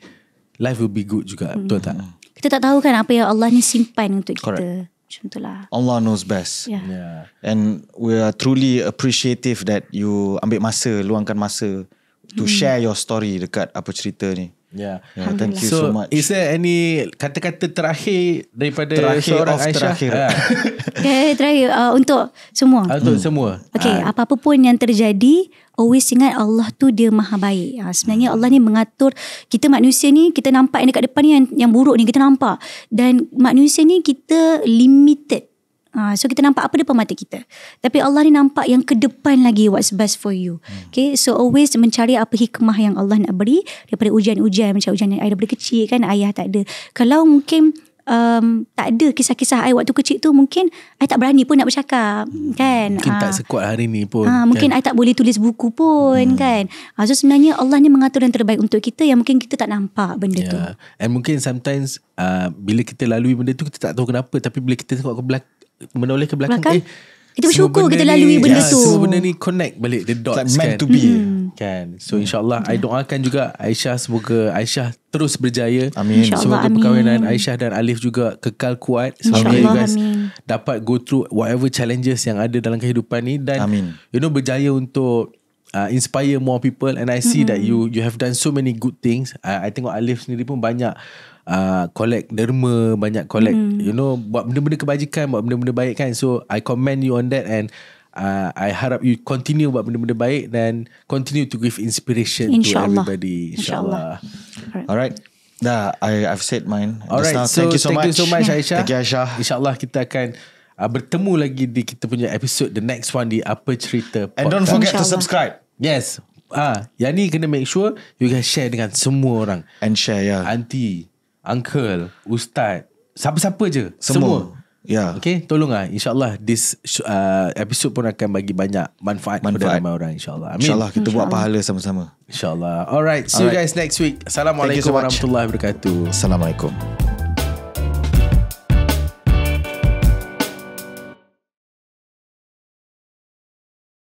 life will be good juga. Mm. Betul tak? Mm kita tak tahu kan apa yang Allah ni simpan untuk kita. Correct. Contohlah. Allah knows best. Yeah. yeah. And we are truly appreciative that you ambil masa, luangkan masa to hmm. share your story dekat apa cerita ni. Yeah. yeah thank you so, so much. Is there any kata-kata terakhir daripada terakhir seorang Aisyah? Terakhir. okay, ah. *laughs* terakhir uh, untuk semua. Ah, untuk hmm. semua. Okay, uh. Ah. apa-apa pun yang terjadi, always ingat Allah tu dia maha baik. Uh, sebenarnya Allah ni mengatur kita manusia ni, kita nampak yang dekat depan ni yang, yang buruk ni kita nampak. Dan manusia ni kita limited. Ha, so kita nampak apa depan mata kita Tapi Allah ni nampak yang ke depan lagi What's best for you hmm. Okay So always mencari apa hikmah yang Allah nak beri Daripada ujian-ujian Macam ujian yang saya daripada kecil kan Ayah tak ada Kalau mungkin um, Tak ada kisah-kisah saya waktu kecil tu Mungkin saya tak berani pun nak bercakap hmm. Kan Mungkin ha. tak sekuat hari ni pun ha, kan? Mungkin saya tak boleh tulis buku pun hmm. kan ha, So sebenarnya Allah ni mengatur yang terbaik untuk kita Yang mungkin kita tak nampak benda yeah. tu And mungkin sometimes Uh, bila kita lalui benda tu kita tak tahu kenapa tapi bila kita tengok ke belak- menoleh ke belakang, belakang. eh kita eh, bersyukur kita lalui ni, benda yeah, tu semua benda ni connect balik the dots like meant kan. to be mm. kan so insyaallah yeah. i doakan juga aisyah semoga aisyah terus berjaya amin insya semoga Allah, perkahwinan aisyah dan alif juga kekal kuat semoga you guys amin. dapat go through whatever challenges yang ada dalam kehidupan ni dan amin. you know berjaya untuk uh, inspire more people and i see mm. that you you have done so many good things i, I tengok alif sendiri pun banyak uh, collect derma banyak collect mm. you know buat benda-benda kebajikan buat benda-benda baik kan so i commend you on that and uh, i harap you continue buat benda-benda baik dan continue to give inspiration Insya to Allah. everybody insyaallah Insya alright dah i i've said mine alright so thank you so thank much hmm. thank you so much aisha thank you aisha insyaallah kita akan uh, bertemu lagi di kita punya episode the next one di apa cerita Podcast. and don't forget to subscribe yes Ah, yang ni kena make sure you guys share dengan semua orang. And share, yeah. Auntie uncle, ustaz, siapa-siapa je. Semua. Semua. Yeah. Okay, tolonglah. InsyaAllah this uh, episode pun akan bagi banyak manfaat, manfaat. kepada ramai orang. InsyaAllah. Amin. InsyaAllah kita insya buat Allah. pahala sama-sama. InsyaAllah. Alright, see Alright. you guys next week. Assalamualaikum so warahmatullahi wabarakatuh. Assalamualaikum. Assalamualaikum.